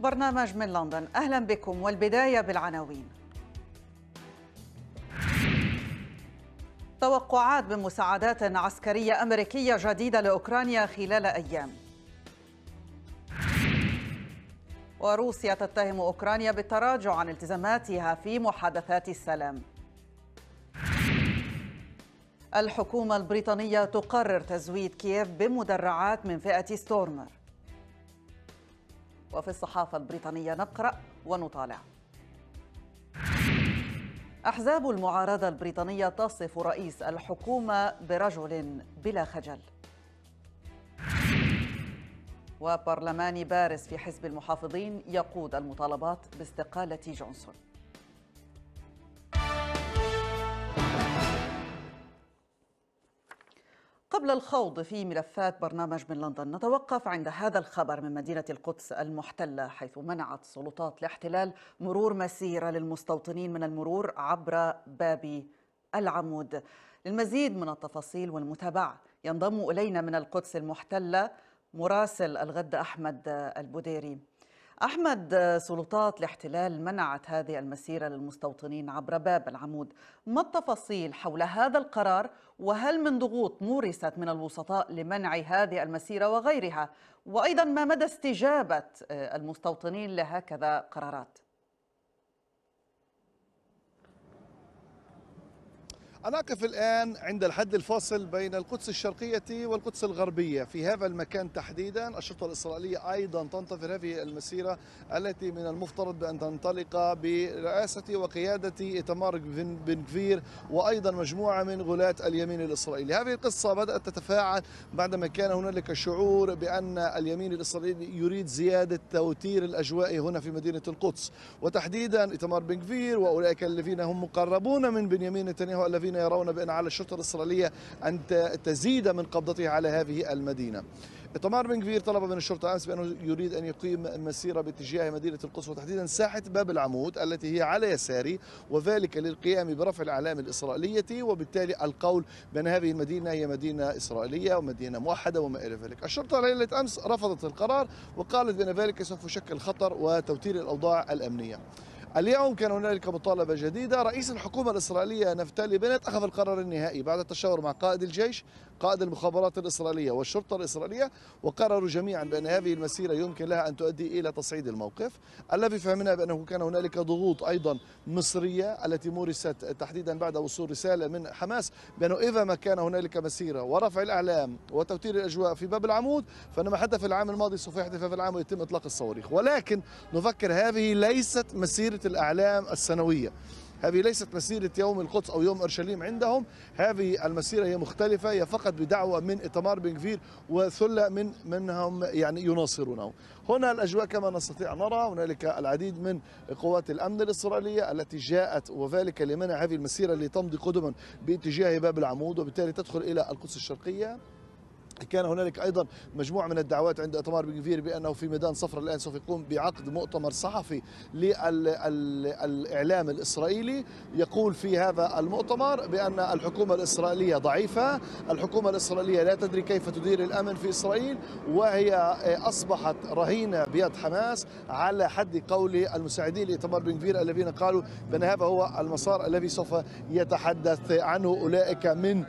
برنامج من لندن أهلا بكم والبداية بالعناوين توقعات بمساعدات عسكرية أمريكية جديدة لأوكرانيا خلال أيام وروسيا تتهم أوكرانيا بالتراجع عن التزاماتها في محادثات السلام الحكومة البريطانية تقرر تزويد كييف بمدرعات من فئة ستورمر وفي الصحافة البريطانية نقرأ ونطالع أحزاب المعارضة البريطانية تصف رئيس الحكومة برجل بلا خجل وبرلمان بارز في حزب المحافظين يقود المطالبات باستقالة جونسون قبل الخوض في ملفات برنامج من لندن نتوقف عند هذا الخبر من مدينة القدس المحتلة حيث منعت سلطات الاحتلال مرور مسيرة للمستوطنين من المرور عبر باب العمود للمزيد من التفاصيل والمتابعة ينضم إلينا من القدس المحتلة مراسل الغد أحمد البديري أحمد سلطات الاحتلال منعت هذه المسيرة للمستوطنين عبر باب العمود ما التفاصيل حول هذا القرار وهل من ضغوط مورست من الوسطاء لمنع هذه المسيرة وغيرها وأيضا ما مدى استجابة آه، المستوطنين لهكذا قرارات؟ أقف الآن عند الحد الفاصل بين القدس الشرقية والقدس الغربية في هذا المكان تحديدا الشرطة الإسرائيلية أيضا تنتظر هذه المسيرة التي من المفترض بأن تنطلق برئاسة وقيادة إتمار بن كفير وأيضا مجموعة من غلاة اليمين الإسرائيلي هذه القصة بدأت تتفاعل بعدما كان هنالك شعور بأن اليمين الإسرائيلي يريد زيادة توتير الأجواء هنا في مدينة القدس وتحديدا إتمار بن كفير وأولئك الذين هم مقربون من بنيامين نتنياهو الذين الذين يرون بأن على الشرطة الإسرائيلية أن تزيد من قبضتها على هذه المدينة إتمار بن كفير طلب من الشرطة أمس بأنه يريد أن يقيم مسيرة باتجاه مدينة القدس وتحديدا ساحة باب العمود التي هي على يساري وذلك للقيام برفع الأعلام الإسرائيلية وبالتالي القول بأن هذه المدينة هي مدينة إسرائيلية ومدينة موحدة وما إلى ذلك الشرطة ليلة أمس رفضت القرار وقالت بأن ذلك سوف يشكل خطر وتوتير الأوضاع الأمنية اليوم كان هنالك مطالبة جديدة رئيس الحكومة الإسرائيلية نفتالي بنت أخذ القرار النهائي بعد التشاور مع قائد الجيش قائد المخابرات الإسرائيلية والشرطة الإسرائيلية وقرروا جميعا بأن هذه المسيرة يمكن لها أن تؤدي إلى تصعيد الموقف الذي فهمناه بأنه كان هنالك ضغوط أيضا مصرية التي مورست تحديدا بعد وصول رسالة من حماس بأنه إذا ما كان هنالك مسيرة ورفع الأعلام وتوتير الأجواء في باب العمود فإنما حدث العام الماضي سوف يحدث في العام ويتم إطلاق الصواريخ ولكن نفكر هذه ليست مسيرة الأعلام السنوية هذه ليست مسيرة يوم القدس أو يوم أورشليم عندهم هذه المسيرة هي مختلفة هي فقط بدعوة من إتمار بن وثلة من منهم يعني يناصرونه هنا الأجواء كما نستطيع نرى هنالك العديد من قوات الأمن الإسرائيلية التي جاءت وذلك لمنع هذه المسيرة التي تمضي قدما باتجاه باب العمود وبالتالي تدخل إلى القدس الشرقية كان هنالك ايضا مجموعه من الدعوات عند اتمار بنفير بانه في ميدان صفر الان سوف يقوم بعقد مؤتمر صحفي للاعلام الاسرائيلي يقول في هذا المؤتمر بان الحكومه الاسرائيليه ضعيفه، الحكومه الاسرائيليه لا تدري كيف تدير الامن في اسرائيل وهي اصبحت رهينه بيد حماس على حد قول المساعدين لاتمار بنفير الذين قالوا بان هذا هو المسار الذي سوف يتحدث عنه اولئك من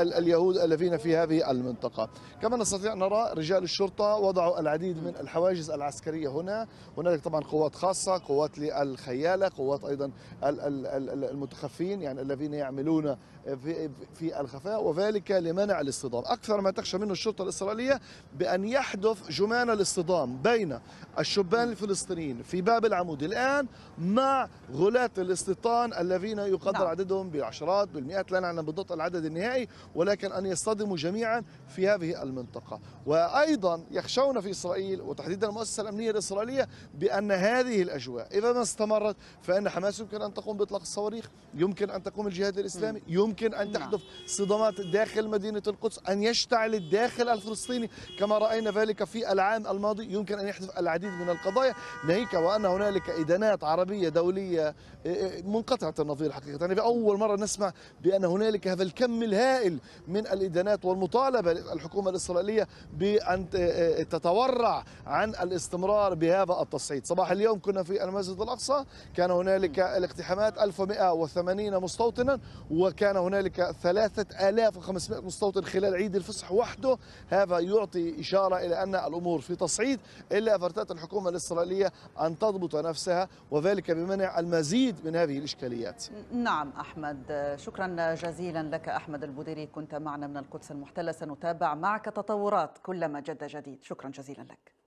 اليهود الذين في هذه المنطقه. المنطقة كما نستطيع نرى رجال الشرطة وضعوا العديد من الحواجز العسكرية هنا هنالك طبعا قوات خاصة قوات للخيالة قوات أيضا المتخفين يعني الذين يعملون في, في الخفاء وذلك لمنع الاصطدام أكثر ما تخشى منه الشرطة الإسرائيلية بأن يحدث جمان الاصطدام بين الشبان الفلسطينيين في باب العمود الآن مع غلاة الاستيطان الذين يقدر نعم. عددهم بالعشرات بالمئات لا نعلم بالضبط العدد النهائي ولكن أن يصطدموا جميعا في هذه المنطقة وأيضا يخشون في إسرائيل وتحديدا المؤسسة الأمنية الإسرائيلية بأن هذه الأجواء إذا ما استمرت فإن حماس يمكن أن تقوم بإطلاق الصواريخ يمكن أن تقوم الجهاد الإسلامي يمكن يمكن أن نعم. تحدث صدامات داخل مدينة القدس أن يشتعل الداخل الفلسطيني كما رأينا ذلك في العام الماضي يمكن أن يحدث العديد من القضايا ناهيك وأن هنالك إدانات عربية دولية إيه، إيه، منقطعة النظير حقيقة يعني بأول مرة نسمع بأن هنالك هذا الكم الهائل من الإدانات والمطالبة الحكومة الإسرائيلية بأن إيه، تتورع عن الاستمرار بهذا التصعيد صباح اليوم كنا في المسجد الأقصى كان هنالك الاقتحامات 1180 مستوطنا وكان هنالك 3500 مستوطن خلال عيد الفصح وحده هذا يعطي إشارة إلى أن الأمور في تصعيد إلا فرتات الحكومة الإسرائيلية أن تضبط نفسها وذلك بمنع المزيد من هذه الإشكاليات نعم أحمد شكرا جزيلا لك أحمد البوديري كنت معنا من القدس المحتلة سنتابع معك تطورات كلما جد جديد شكرا جزيلا لك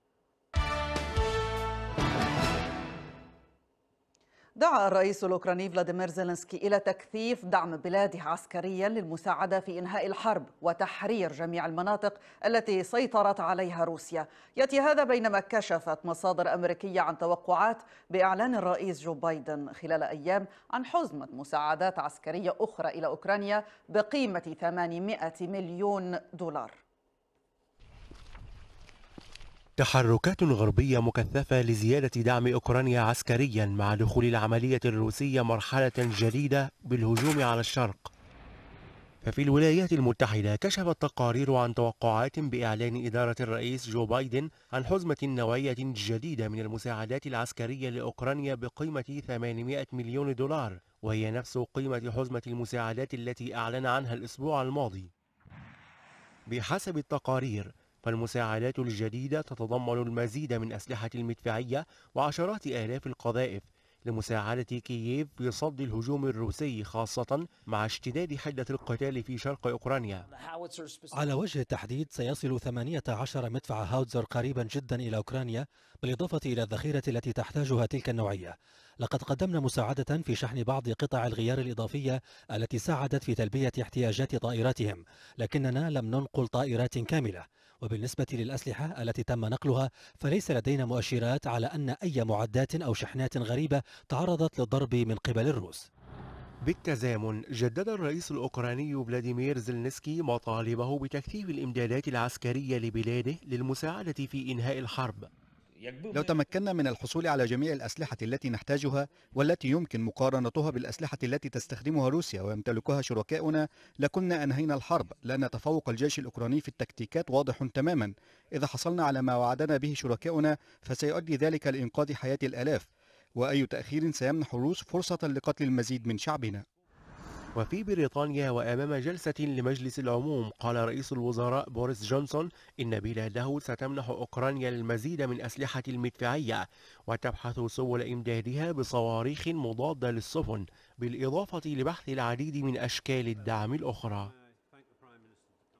دعا الرئيس الأوكراني فلاديمير زيلينسكي إلى تكثيف دعم بلاده عسكريا للمساعدة في إنهاء الحرب وتحرير جميع المناطق التي سيطرت عليها روسيا يأتي هذا بينما كشفت مصادر أمريكية عن توقعات بإعلان الرئيس جو بايدن خلال أيام عن حزمة مساعدات عسكرية أخرى إلى أوكرانيا بقيمة 800 مليون دولار تحركات غربية مكثفة لزيادة دعم أوكرانيا عسكريا مع دخول العملية الروسية مرحلة جديدة بالهجوم على الشرق ففي الولايات المتحدة كشفت تقارير عن توقعات بإعلان إدارة الرئيس جو بايدن عن حزمة نوعية جديدة من المساعدات العسكرية لأوكرانيا بقيمة 800 مليون دولار وهي نفس قيمة حزمة المساعدات التي أعلن عنها الأسبوع الماضي بحسب التقارير فالمساعدات الجديدة تتضمن المزيد من أسلحة المدفعية وعشرات آلاف القذائف لمساعدة كييف في صد الهجوم الروسي خاصة مع اشتداد حدة القتال في شرق أوكرانيا على وجه التحديد سيصل 18 مدفع هاوتزر قريبا جدا إلى أوكرانيا بالإضافة إلى الذخيرة التي تحتاجها تلك النوعية لقد قدمنا مساعدة في شحن بعض قطع الغيار الإضافية التي ساعدت في تلبية احتياجات طائراتهم لكننا لم ننقل طائرات كاملة وبالنسبة للأسلحة التي تم نقلها فليس لدينا مؤشرات على أن أي معدات أو شحنات غريبة تعرضت للضرب من قبل الروس بالتزامن جدد الرئيس الأوكراني فلاديمير زلنسكي مطالبه بتكثيف الإمدادات العسكرية لبلاده للمساعدة في إنهاء الحرب لو تمكنا من الحصول على جميع الأسلحة التي نحتاجها والتي يمكن مقارنتها بالأسلحة التي تستخدمها روسيا ويمتلكها شركاؤنا لكنا أنهينا الحرب لأن تفوق الجيش الأوكراني في التكتيكات واضح تماما إذا حصلنا على ما وعدنا به شركاؤنا فسيؤدي ذلك لإنقاذ حياة الآلاف وأي تأخير سيمنح الروس فرصة لقتل المزيد من شعبنا وفي بريطانيا وأمام جلسة لمجلس العموم قال رئيس الوزراء بوريس جونسون إن بلاده ستمنح أوكرانيا المزيد من أسلحة المدفعية وتبحث سبل إمدادها بصواريخ مضادة للسفن بالإضافة لبحث العديد من أشكال الدعم الأخرى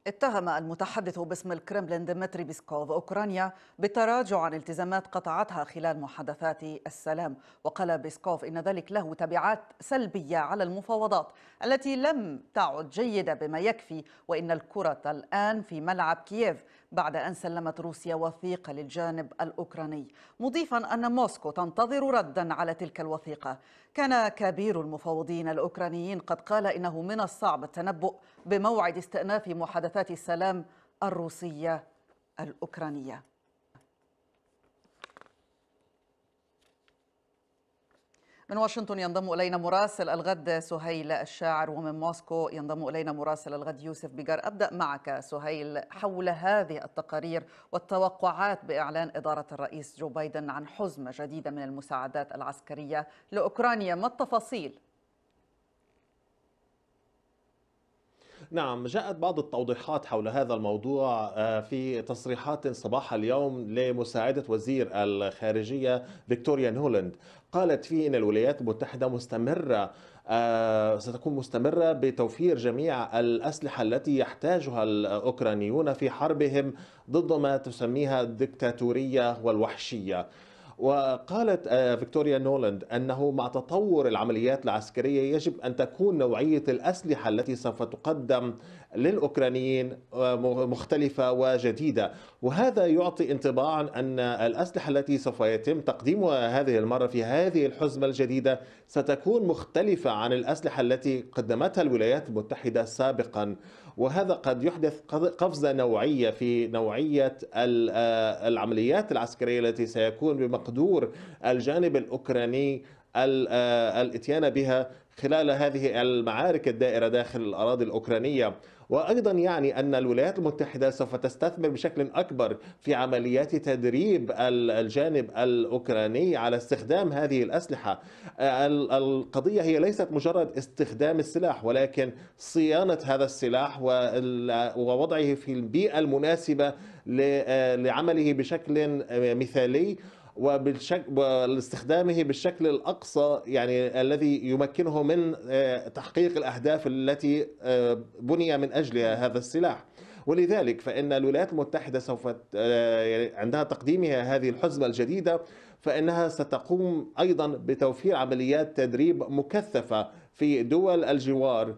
اتهم المتحدث باسم الكرملين ديمتري بيسكوف أوكرانيا بالتراجع عن التزامات قطعتها خلال محادثات السلام وقال بيسكوف إن ذلك له تبعات سلبية على المفاوضات التي لم تعد جيدة بما يكفي وإن الكرة الآن في ملعب كييف بعد أن سلمت روسيا وثيقة للجانب الأوكراني مضيفا أن موسكو تنتظر ردا على تلك الوثيقة كان كبير المفاوضين الأوكرانيين قد قال إنه من الصعب التنبؤ بموعد استئناف محادثات السلام الروسية الأوكرانية من واشنطن ينضم إلينا مراسل الغد سهيل الشاعر ومن موسكو ينضم إلينا مراسل الغد يوسف بيجار أبدأ معك سهيل حول هذه التقارير والتوقعات بإعلان إدارة الرئيس جو بايدن عن حزمة جديدة من المساعدات العسكرية لأوكرانيا ما التفاصيل؟ نعم جاءت بعض التوضيحات حول هذا الموضوع آه، في تصريحات صباح اليوم لمساعدة وزير الخارجية فيكتوريا نولند قالت فيه أن الولايات المتحدة مستمرة آه، ستكون مستمرة بتوفير جميع الأسلحة التي يحتاجها الأوكرانيون في حربهم ضد ما تسميها الدكتاتورية والوحشية وقالت آه، فيكتوريا نولاند أنه مع تطور العمليات العسكرية يجب أن تكون نوعية الأسلحة التي سوف تقدم للأوكرانيين آه، مختلفة وجديدة وهذا يعطي انطباعا أن الأسلحة التي سوف يتم تقديمها هذه المرة في هذه الحزمة الجديدة ستكون مختلفة عن الأسلحة التي قدمتها الولايات المتحدة سابقا وهذا قد يحدث قفزة نوعية في نوعية آه، العمليات العسكرية التي سيكون بمقدور الجانب الأوكراني آه، الاتيان بها خلال هذه المعارك الدائره داخل الاراضي الاوكرانيه وأيضا يعني أن الولايات المتحدة سوف تستثمر بشكل أكبر في عمليات تدريب الجانب الأوكراني على استخدام هذه الأسلحة آه، القضية هي ليست مجرد استخدام السلاح ولكن صيانة هذا السلاح ووضعه في البيئة المناسبة آه، لعمله بشكل آه، مثالي والاستخدامه ولاستخدامه بالشكل الأقصى يعني الذي يمكنه من آه، تحقيق الأهداف التي آه، بني من أجلها هذا السلاح ولذلك فإن الولايات المتحدة سوف آه، يعني عندها تقديمها هذه الحزمة الجديدة فإنها ستقوم أيضا بتوفير عمليات تدريب مكثفة في دول الجوار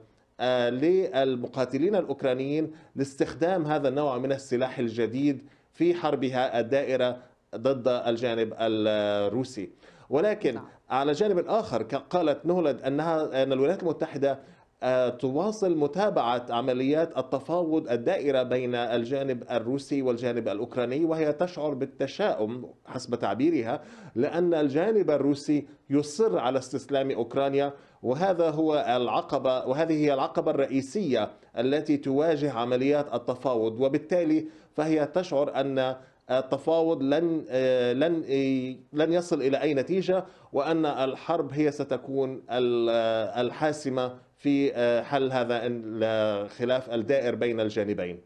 للمقاتلين الأوكرانيين لاستخدام هذا النوع من السلاح الجديد في حربها الدائرة ضد الجانب الروسي ولكن نعم. على الجانب الآخر قالت نولد أنها أن الولايات المتحدة آه، تواصل متابعة عمليات التفاوض الدائرة بين الجانب الروسي والجانب الأوكراني وهي تشعر بالتشاؤم حسب تعبيرها لأن الجانب الروسي يصر على استسلام أوكرانيا وهذا هو العقبة وهذه هي العقبة الرئيسية التي تواجه عمليات التفاوض وبالتالي فهي تشعر أن التفاوض لن آه، لن آه، لن يصل الى اي نتيجه وان الحرب هي ستكون آه، الحاسمه في حل هذا الخلاف الدائر بين الجانبين.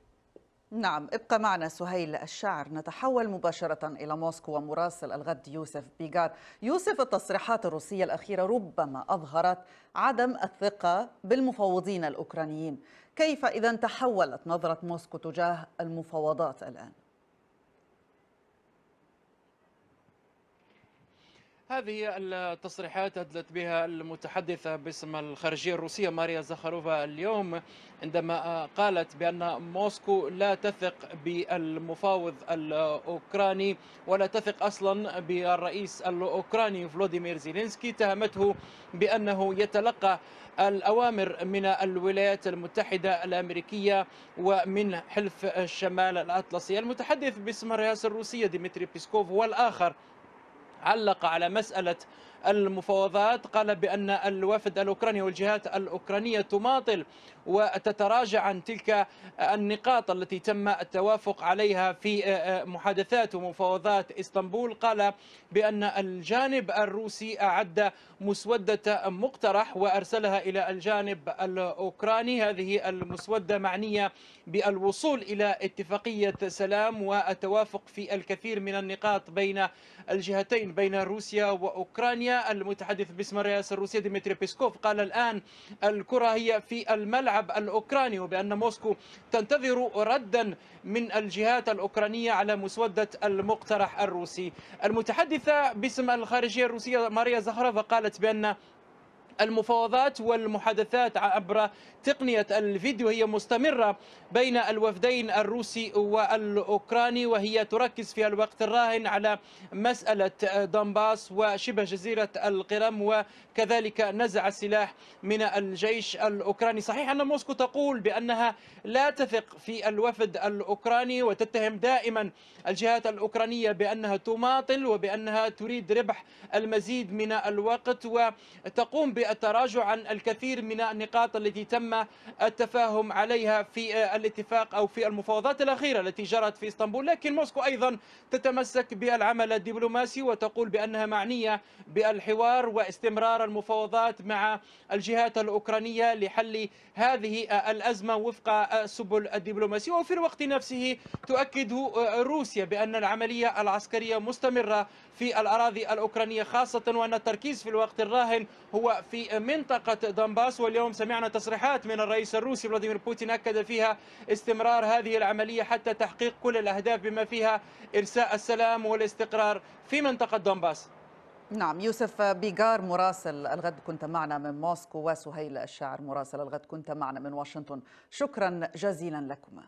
نعم ابقى معنا سهيل الشاعر نتحول مباشرة إلى موسكو ومراسل الغد يوسف بيغار يوسف التصريحات الروسية الأخيرة ربما أظهرت عدم الثقة بالمفوضين الأوكرانيين كيف إذا تحولت نظرة موسكو تجاه المفاوضات الآن؟ هذه التصريحات أدلت بها المتحدثة باسم الخارجية الروسية ماريا زخروفا اليوم عندما قالت بأن موسكو لا تثق بالمفاوض الأوكراني ولا تثق أصلا بالرئيس الأوكراني فلوديمير زيلينسكي اتهمته بأنه يتلقى الأوامر من الولايات المتحدة الأمريكية ومن حلف الشمال الأطلسي المتحدث باسم الرئاسة الروسية ديمتري بيسكوف والآخر علق على مسألة المفاوضات قال بأن الوفد الأوكراني والجهات الأوكرانية تماطل وتتراجع عن تلك النقاط التي تم التوافق عليها في آه، آه، محادثات ومفاوضات اسطنبول قال بأن الجانب الروسي أعد مسودة مقترح وأرسلها إلى الجانب الأوكراني هذه المسودة معنية بالوصول إلى اتفاقية سلام والتوافق في الكثير من النقاط بين الجهتين بين روسيا وأوكرانيا المتحدث باسم الرئاسة الروسية ديمتري بيسكوف قال الآن الكرة هي في الملعب الأوكراني وبأن موسكو تنتظر ردا من الجهات الأوكرانية على مسودة المقترح الروسي المتحدثة باسم الخارجية الروسية ماريا زخرفة قالت بأن المفاوضات والمحادثات عبر تقنية الفيديو هي مستمرة بين الوفدين الروسي والأوكراني وهي تركز في الوقت الراهن على مسألة دنباس وشبه جزيرة القرم وكذلك نزع السلاح من الجيش الأوكراني صحيح أن موسكو تقول بأنها لا تثق في الوفد الأوكراني وتتهم دائما الجهات الأوكرانية بأنها تماطل وبأنها تريد ربح المزيد من الوقت وتقوم ب التراجع عن الكثير من النقاط التي تم التفاهم عليها في الاتفاق أو في المفاوضات الأخيرة التي جرت في إسطنبول لكن موسكو أيضا تتمسك بالعمل الدبلوماسي وتقول بأنها معنية بالحوار واستمرار المفاوضات مع الجهات الأوكرانية لحل هذه الأزمة وفق سبل الدبلوماسية وفي الوقت نفسه تؤكد روسيا بأن العملية العسكرية مستمرة في الأراضي الأوكرانية خاصة وأن التركيز في الوقت الراهن هو في منطقة دنباس واليوم سمعنا تصريحات من الرئيس الروسي فلاديمير بوتين أكد فيها استمرار هذه العملية حتى تحقيق كل الأهداف بما فيها إرساء السلام والاستقرار في منطقة دنباس نعم يوسف بيجار مراسل الغد كنت معنا من موسكو وسهيل الشاعر مراسل الغد كنت معنا من واشنطن شكرا جزيلا لكما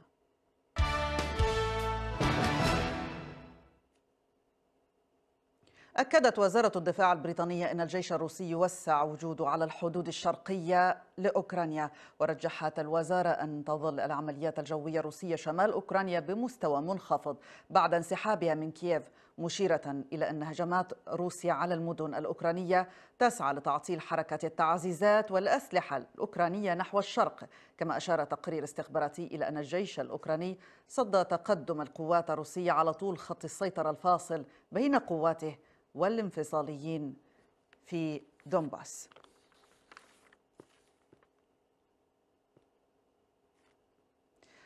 أكدت وزارة الدفاع البريطانية أن الجيش الروسي يوسع وجوده على الحدود الشرقية لأوكرانيا ورجحت الوزارة أن تظل العمليات الجوية الروسية شمال أوكرانيا بمستوى منخفض بعد انسحابها من كييف مشيرة إلى أن هجمات روسيا على المدن الأوكرانية تسعى لتعطيل حركة التعزيزات والأسلحة الأوكرانية نحو الشرق كما أشار تقرير استخباراتي إلى أن الجيش الأوكراني صد تقدم القوات الروسية على طول خط السيطرة الفاصل بين قواته والانفصاليين في دونباس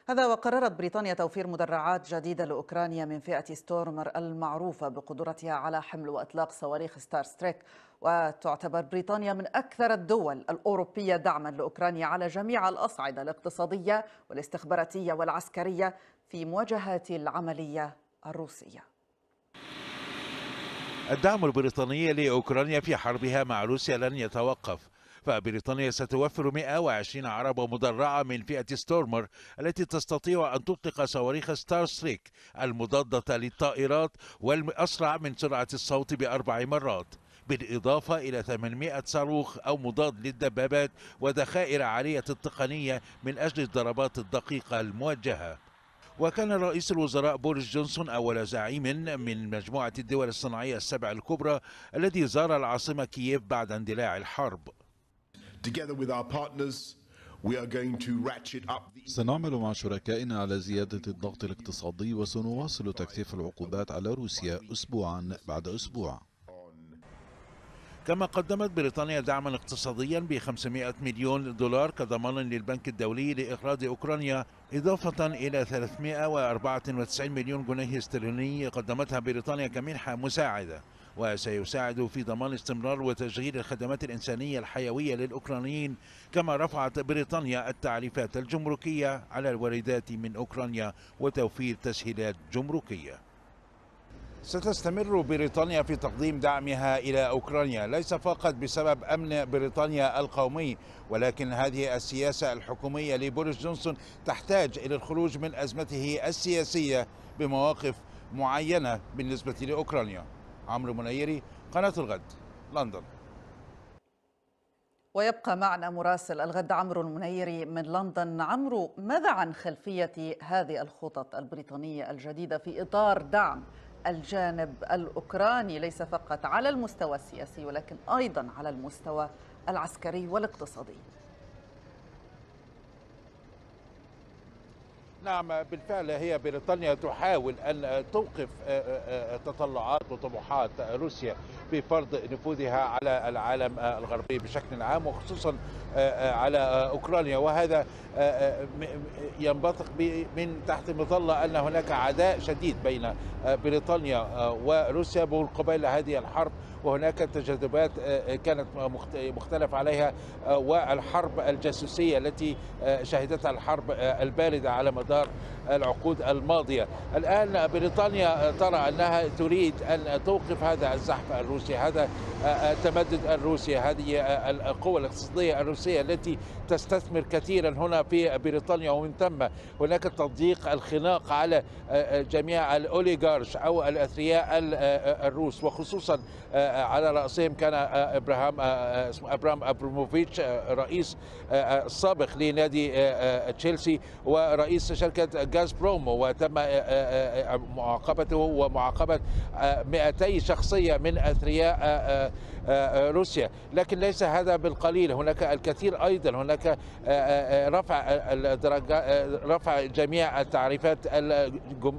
هذا وقررت بريطانيا توفير مدرعات جديدة لأوكرانيا من فئة ستورمر المعروفة بقدرتها على حمل وإطلاق صواريخ ستار ستريك وتعتبر بريطانيا من أكثر الدول الأوروبية دعما لأوكرانيا على جميع الأصعدة الاقتصادية والاستخباراتية والعسكرية في مواجهة العملية الروسية الدعم البريطاني لأوكرانيا في حربها مع روسيا لن يتوقف فبريطانيا ستوفر 120 عربة مدرعة من فئة ستورمر التي تستطيع أن تطلق صواريخ ستار ستريك المضادة للطائرات والأسرع من سرعة الصوت بأربع مرات بالإضافة إلى 800 صاروخ أو مضاد للدبابات وذخائر عالية التقنية من أجل الضربات الدقيقة الموجهة وكان رئيس الوزراء بوريس جونسون أول زعيم من مجموعة الدول الصناعية السبع الكبرى الذي زار العاصمة كييف بعد اندلاع الحرب سنعمل مع شركائنا على زيادة الضغط الاقتصادي وسنواصل تكثيف العقوبات على روسيا أسبوعا بعد أسبوع كما قدمت بريطانيا دعما اقتصاديا ب 500 مليون دولار كضمان للبنك الدولي لإخراج أوكرانيا إضافة إلى 394 مليون جنيه استرليني قدمتها بريطانيا كمنحة مساعدة وسيساعد في ضمان استمرار وتشغيل الخدمات الإنسانية الحيوية للأوكرانيين كما رفعت بريطانيا التعريفات الجمركية على الواردات من أوكرانيا وتوفير تسهيلات جمركية ستستمر بريطانيا في تقديم دعمها إلى أوكرانيا ليس فقط بسبب أمن بريطانيا القومي ولكن هذه السياسة الحكومية لبوريس جونسون تحتاج إلى الخروج من أزمته السياسية بمواقف معينة بالنسبة لأوكرانيا عمرو منيري قناة الغد لندن ويبقى معنا مراسل الغد عمرو المنيري من لندن عمرو ماذا عن خلفية هذه الخطط البريطانية الجديدة في إطار دعم الجانب الأوكراني ليس فقط على المستوى السياسي ولكن أيضا على المستوى العسكري والاقتصادي نعم بالفعل هي بريطانيا تحاول أن توقف آه، آه، آه، تطلعات وطموحات روسيا بفرض نفوذها على العالم الغربي بشكل عام وخصوصا على أوكرانيا وهذا ينبثق من تحت مظلة أن هناك عداء شديد بين بريطانيا وروسيا قبيل هذه الحرب وهناك تجاذبات آه، آه، كانت مختلف عليها آه، والحرب الجاسوسية التي شهدتها الحرب الباردة على مدار العقود الماضية الآن بريطانيا ترى أنها تريد أن توقف هذا الزحف الروسي هذا آه، آه، التمدد الروسي هذه آه، القوى الاقتصادية الروسية التي تستثمر كثيرا هنا في بريطانيا ومن ثم هناك تضييق الخناق على جميع الأوليغارش أو الأثرياء الروس وخصوصا على رأسهم كان إبراهام اسمه أبرام ابروموفيتش رئيس سابق لنادي تشيلسي ورئيس شركة كازبروم وتم آه، آه، آه، معاقبته ومعاقبة 200 شخصية من أثرياء آه، آه، روسيا لكن ليس هذا بالقليل هناك الكثير أيضا هناك آه، رفع رفع جميع التعريفات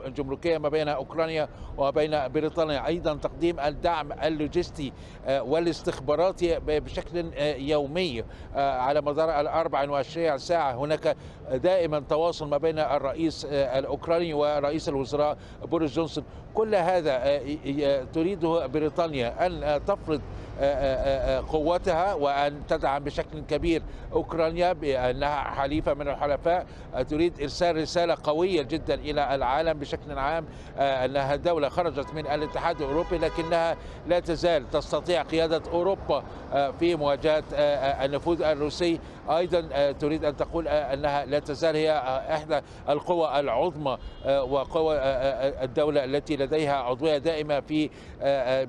الجمركية ما بين أوكرانيا وبين بريطانيا أيضا تقديم الدعم اللوجستي والاستخباراتي بشكل يومي على مدار ال 24 ساعة هناك دائما تواصل ما بين الرئيس الأوكراني ورئيس الوزراء بوريس جونسون كل هذا تريده بريطانيا أن تفرض قوتها وأن تدعم بشكل كبير أوكرانيا بأنها حليفة من الحلفاء تريد إرسال رسالة قوية جدا إلى العالم بشكل عام أنها دولة خرجت من الاتحاد الأوروبي لكنها لا تزال تستطيع قيادة أوروبا في مواجهة النفوذ الروسي ايضا آه، تريد ان تقول آه، انها لا تزال هي آه، احدى القوى العظمى وقوى الدوله التي لديها عضويه دائمه في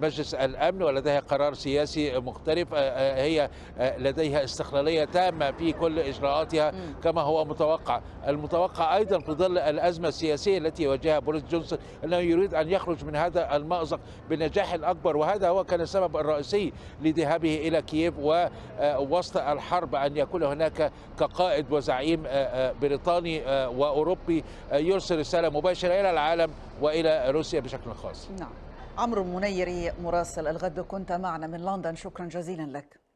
مجلس الامن ولديها قرار سياسي مختلف هي لديها استقلاليه تامه في كل اجراءاتها كما هو متوقع المتوقع ايضا في ظل الازمه السياسيه التي يواجهها بوريس جونسون انه يريد ان يخرج من هذا المازق بالنجاح الاكبر وهذا هو كان السبب الرئيسي لذهابه الى كييف ووسط الحرب ان يكون هناك كقائد وزعيم آه، آه، بريطاني آه، واوروبي يرسل رساله مباشره الى العالم والى روسيا بشكل خاص. نعم. عمرو المنيري مراسل الغد كنت معنا من لندن شكرا جزيلا لك.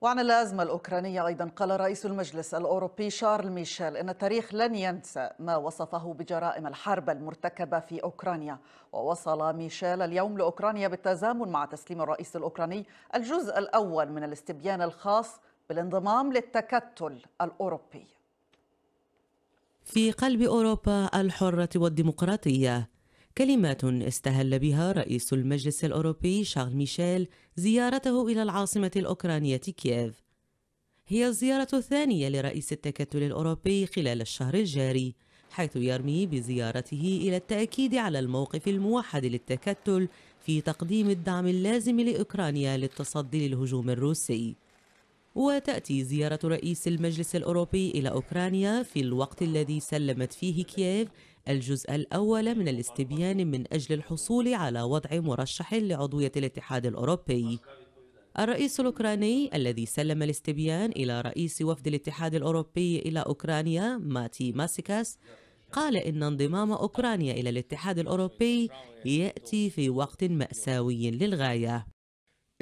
وعن الأزمة الأوكرانية أيضا قال رئيس المجلس الأوروبي شارل ميشيل إن التاريخ لن ينسى ما وصفه بجرائم الحرب المرتكبة في أوكرانيا ووصل ميشيل اليوم لأوكرانيا بالتزامن مع تسليم الرئيس الأوكراني الجزء الأول من الاستبيان الخاص بالانضمام للتكتل الأوروبي في قلب أوروبا الحرة والديمقراطية كلمات استهل بها رئيس المجلس الأوروبي شارل ميشيل زيارته إلى العاصمة الأوكرانية كييف هي الزيارة الثانية لرئيس التكتل الأوروبي خلال الشهر الجاري حيث يرمي بزيارته إلى التأكيد على الموقف الموحد للتكتل في تقديم الدعم اللازم لأوكرانيا للتصدي للهجوم الروسي وتأتي زيارة رئيس المجلس الأوروبي إلى أوكرانيا في الوقت الذي سلمت فيه كييف الجزء الأول من الاستبيان من أجل الحصول على وضع مرشح لعضوية الاتحاد الأوروبي الرئيس الأوكراني الذي سلم الاستبيان إلى رئيس وفد الاتحاد الأوروبي إلى أوكرانيا ماتي ماسيكاس قال إن انضمام أوكرانيا إلى الاتحاد الأوروبي يأتي في وقت مأساوي للغاية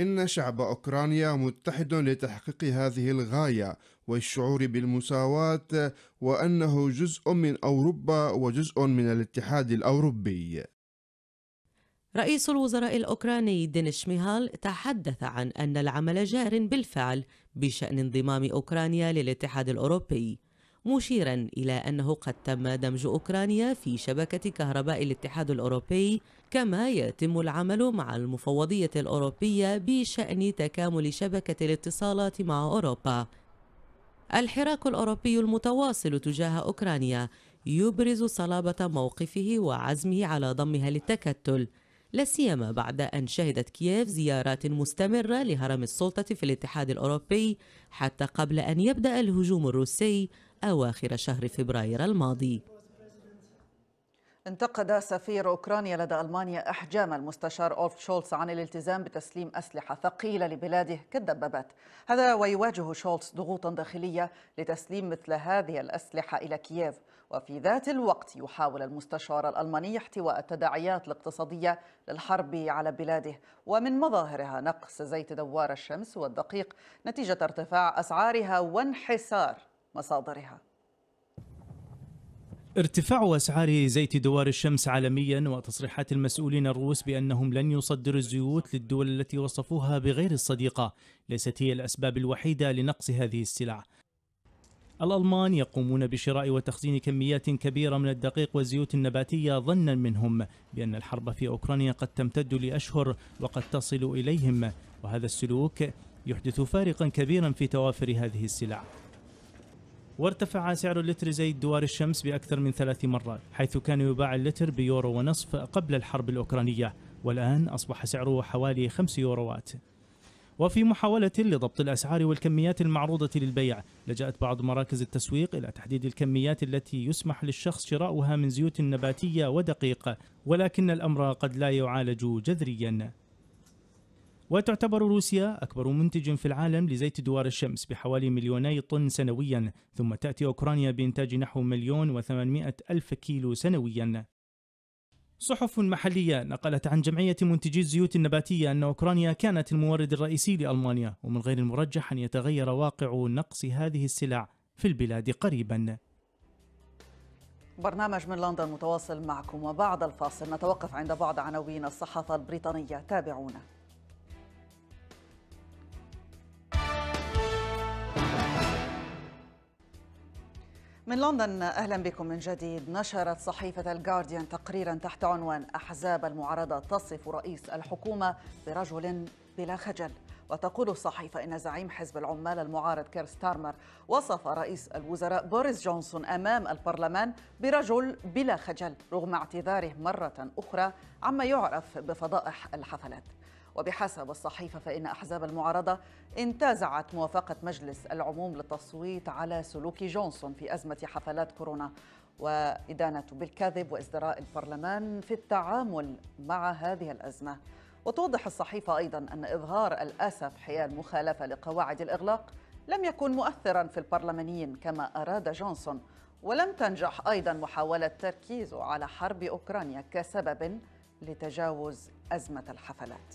إن شعب أوكرانيا متحد لتحقيق هذه الغاية والشعور بالمساواة وأنه جزء من أوروبا وجزء من الاتحاد الأوروبي. رئيس الوزراء الأوكراني دينيش ميهال تحدث عن أن العمل جار بالفعل بشأن انضمام أوكرانيا للاتحاد الأوروبي مشيرا إلى أنه قد تم دمج أوكرانيا في شبكة كهرباء الاتحاد الأوروبي كما يتم العمل مع المفوضية الأوروبية بشأن تكامل شبكة الاتصالات مع أوروبا الحراك الأوروبي المتواصل تجاه أوكرانيا يبرز صلابة موقفه وعزمه على ضمها للتكتل لسيما بعد أن شهدت كييف زيارات مستمرة لهرم السلطة في الاتحاد الأوروبي حتى قبل أن يبدأ الهجوم الروسي أواخر شهر فبراير الماضي انتقد سفير أوكرانيا لدى ألمانيا أحجام المستشار أولف شولتز عن الالتزام بتسليم أسلحة ثقيلة لبلاده كالدبابات هذا ويواجه شولتز ضغوطا داخلية لتسليم مثل هذه الأسلحة إلى كييف وفي ذات الوقت يحاول المستشار الألماني احتواء التداعيات الاقتصادية للحرب على بلاده ومن مظاهرها نقص زيت دوار الشمس والدقيق نتيجة ارتفاع أسعارها وانحسار مصادرها ارتفاع أسعار زيت دوار الشمس عالميا وتصريحات المسؤولين الروس بأنهم لن يصدروا الزيوت للدول التي وصفوها بغير الصديقة ليست هي الأسباب الوحيدة لنقص هذه السلع الألمان يقومون بشراء وتخزين كميات كبيرة من الدقيق والزيوت النباتية ظنا منهم بأن الحرب في أوكرانيا قد تمتد لأشهر وقد تصل إليهم وهذا السلوك يحدث فارقا كبيرا في توافر هذه السلع وارتفع سعر اللتر زيت دوار الشمس بأكثر من ثلاث مرات حيث كان يباع اللتر بيورو ونصف قبل الحرب الأوكرانية والآن أصبح سعره حوالي 5 يوروات وفي محاولة لضبط الأسعار والكميات المعروضة للبيع لجأت بعض مراكز التسويق إلى تحديد الكميات التي يسمح للشخص شراؤها من زيوت نباتية ودقيق ولكن الأمر قد لا يعالج جذريا وتعتبر روسيا أكبر منتج في العالم لزيت دوار الشمس بحوالي مليوني طن سنويا ثم تأتي أوكرانيا بإنتاج نحو مليون وثمانمائة ألف كيلو سنويا صحف محلية نقلت عن جمعية منتجي الزيوت النباتية أن أوكرانيا كانت المورد الرئيسي لألمانيا ومن غير المرجح أن يتغير واقع نقص هذه السلع في البلاد قريبا برنامج من لندن متواصل معكم وبعد الفاصل نتوقف عند بعض عناوين الصحافة البريطانية تابعونا من لندن اهلا بكم من جديد نشرت صحيفه الجارديان تقريرا تحت عنوان احزاب المعارضه تصف رئيس الحكومه برجل بلا خجل وتقول الصحيفة إن زعيم حزب العمال المعارض كير ستارمر وصف رئيس الوزراء بوريس جونسون أمام البرلمان برجل بلا خجل رغم اعتذاره مرة أخرى عما يعرف بفضائح الحفلات وبحسب الصحيفة فإن أحزاب المعارضة انتزعت موافقة مجلس العموم للتصويت على سلوك جونسون في أزمة حفلات كورونا وإدانته بالكذب وإزدراء البرلمان في التعامل مع هذه الأزمة وتوضح الصحيفة أيضا أن إظهار الأسف حيال مخالفة لقواعد الإغلاق لم يكن مؤثرا في البرلمانيين كما أراد جونسون ولم تنجح أيضا محاولة تركيزه على حرب أوكرانيا كسبب لتجاوز أزمة الحفلات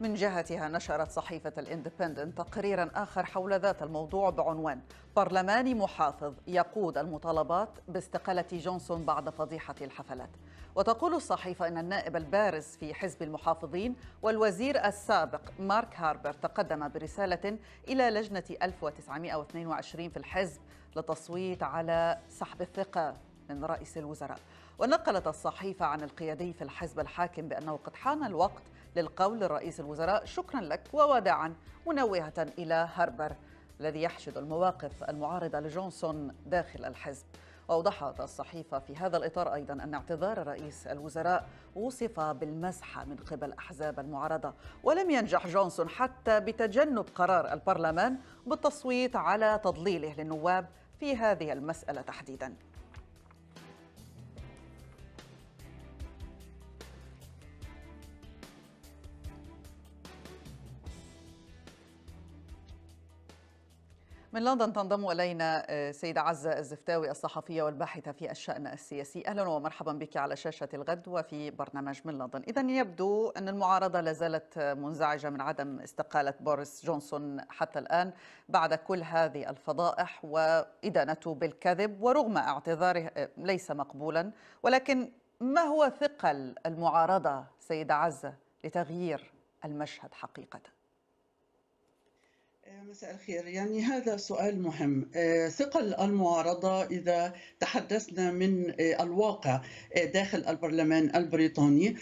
من جهتها نشرت صحيفة الاندبندنت تقريرا آخر حول ذات الموضوع بعنوان برلماني محافظ يقود المطالبات باستقالة جونسون بعد فضيحة الحفلات وتقول الصحيفة أن النائب البارز في حزب المحافظين والوزير السابق مارك هاربر تقدم برسالة إلى لجنة 1922 في الحزب لتصويت على سحب الثقة من رئيس الوزراء ونقلت الصحيفة عن القيادي في الحزب الحاكم بأنه قد حان الوقت للقول لرئيس الوزراء شكرا لك ووداعا منوهة إلى هاربر الذي يحشد المواقف المعارضة لجونسون داخل الحزب وأوضحت الصحيفة في هذا الإطار أيضا أن اعتذار رئيس الوزراء وصف بالمزحة من قبل أحزاب المعارضة ولم ينجح جونسون حتى بتجنب قرار البرلمان بالتصويت على تضليله للنواب في هذه المسألة تحديدا من لندن تنضم الينا آه، سيده عزه الزفتاوي الصحفيه والباحثه في الشان السياسي اهلا ومرحبا بك على شاشه الغد وفي برنامج من لندن اذا يبدو ان المعارضه لازالت منزعجه من عدم استقاله بوريس جونسون حتى الان بعد كل هذه الفضائح وادانته بالكذب ورغم اعتذاره آه، ليس مقبولا ولكن ما هو ثقل المعارضه سيده عزه لتغيير المشهد حقيقه آه، مساء الخير يعني هذا سؤال مهم آه، ثقل المعارضة إذا تحدثنا من آه، الواقع داخل البرلمان البريطاني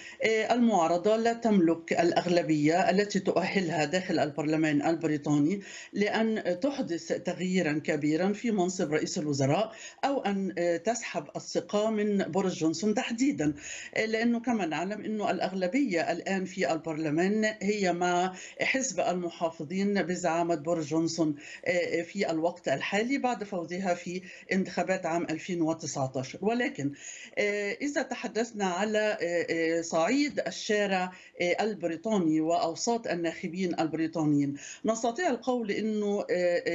المعارضة لا تملك الأغلبية التي تؤهلها داخل البرلمان البريطاني لأن تحدث تغييرا كبيرا في منصب رئيس الوزراء أو أن تسحب الثقة من بوريس جونسون تحديدا لأنه كما نعلم أنه الأغلبية الآن في البرلمان هي مع حزب المحافظين بزعامة محمد بوريس جونسون آه، آه، في الوقت الحالي بعد فوزها في انتخابات عام 2019 ولكن آه، إذا تحدثنا على صعيد الشارع البريطاني وأوساط الناخبين البريطانيين نستطيع القول أنه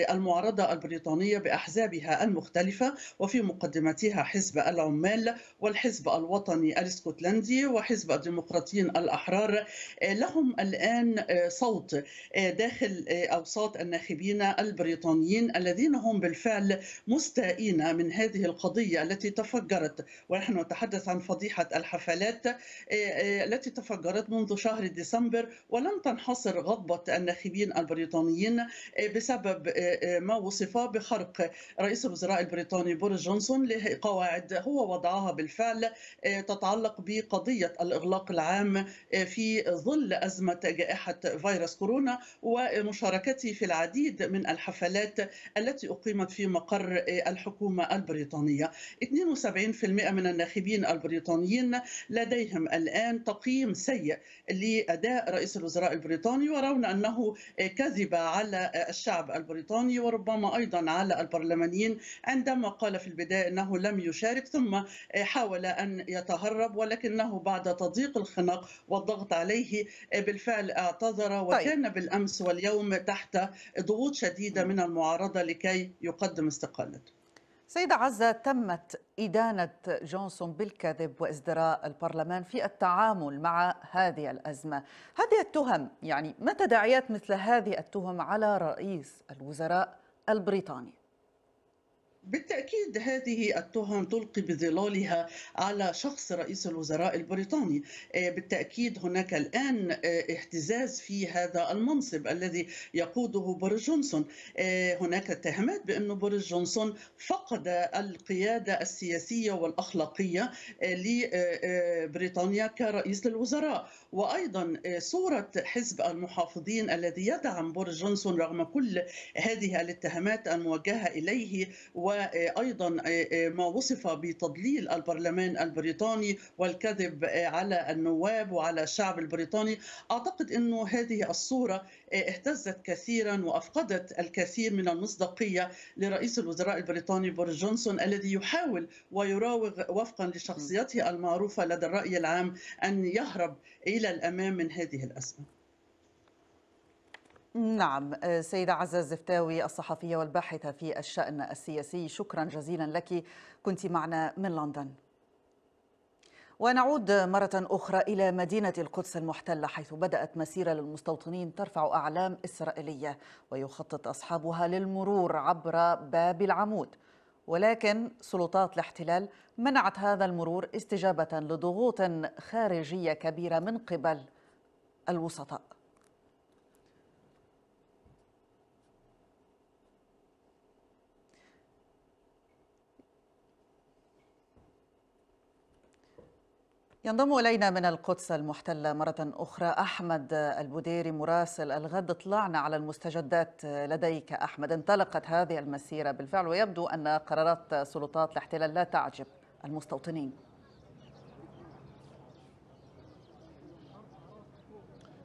المعارضة البريطانية بأحزابها المختلفة وفي مقدمتها حزب العمال والحزب الوطني الاسكتلندي وحزب الديمقراطيين الأحرار لهم الآن صوت داخل أوساط ضباط الناخبين البريطانيين الذين هم بالفعل مستائين من هذه القضية التي تفجرت ونحن نتحدث عن فضيحة الحفلات آه، آه، التي تفجرت منذ شهر ديسمبر ولم تنحصر غضبة الناخبين البريطانيين آه، بسبب ما وصف بخرق رئيس الوزراء البريطاني بوريس جونسون لقواعد هو وضعها بالفعل تتعلق بقضية الإغلاق العام في ظل أزمة جائحة فيروس كورونا ومشاركته في العديد من الحفلات التي أقيمت في مقر الحكومة البريطانية 72% من الناخبين البريطانيين لديهم الآن تقييم سيء لأداء رئيس الوزراء البريطاني ورون أنه كذب على الشعب البريطاني وربما أيضا على البرلمانيين عندما قال في البداية أنه لم يشارك ثم حاول أن يتهرب ولكنه بعد تضييق الخناق والضغط عليه بالفعل اعتذر طيب. وكان بالأمس واليوم تحت ضغوط شديدة من المعارضة لكي يقدم استقالته سيدة عزة تمت إدانة جونسون بالكذب وإزدراء البرلمان في التعامل مع هذه الأزمة هذه التهم يعني ما تداعيات مثل هذه التهم على رئيس الوزراء البريطاني بالتأكيد هذه التهم تلقي بظلالها على شخص رئيس الوزراء البريطاني آه، بالتأكيد هناك الآن آه، اهتزاز في هذا المنصب الذي يقوده بوريس جونسون آه، هناك اتهامات بأن بوريس جونسون فقد القيادة السياسية والأخلاقية لبريطانيا كرئيس للوزراء وأيضا صورة حزب المحافظين الذي يدعم بوريس جونسون رغم كل هذه الاتهامات الموجهة إليه و وايضا آه، آه، ما وصف بتضليل البرلمان البريطاني والكذب آه، على النواب وعلى الشعب البريطاني اعتقد انه هذه الصوره اهتزت كثيرا وافقدت الكثير من المصداقيه لرئيس الوزراء البريطاني بوريس جونسون الذي يحاول ويراوغ وفقا لشخصيته المعروفه لدى الراي العام ان يهرب الى الامام من هذه الازمه نعم سيدة عزة الزفتاوي الصحفية والباحثة في الشأن السياسي شكرا جزيلا لك كنت معنا من لندن ونعود مرة أخرى إلى مدينة القدس المحتلة حيث بدأت مسيرة للمستوطنين ترفع أعلام إسرائيلية ويخطط أصحابها للمرور عبر باب العمود ولكن سلطات الاحتلال منعت هذا المرور استجابة لضغوط خارجية كبيرة من قبل الوسطاء ينضم إلينا من القدس المحتلة مرة أخرى أحمد البديري مراسل الغد طلعنا على المستجدات لديك أحمد انطلقت هذه المسيرة بالفعل ويبدو أن قرارات سلطات الاحتلال لا تعجب المستوطنين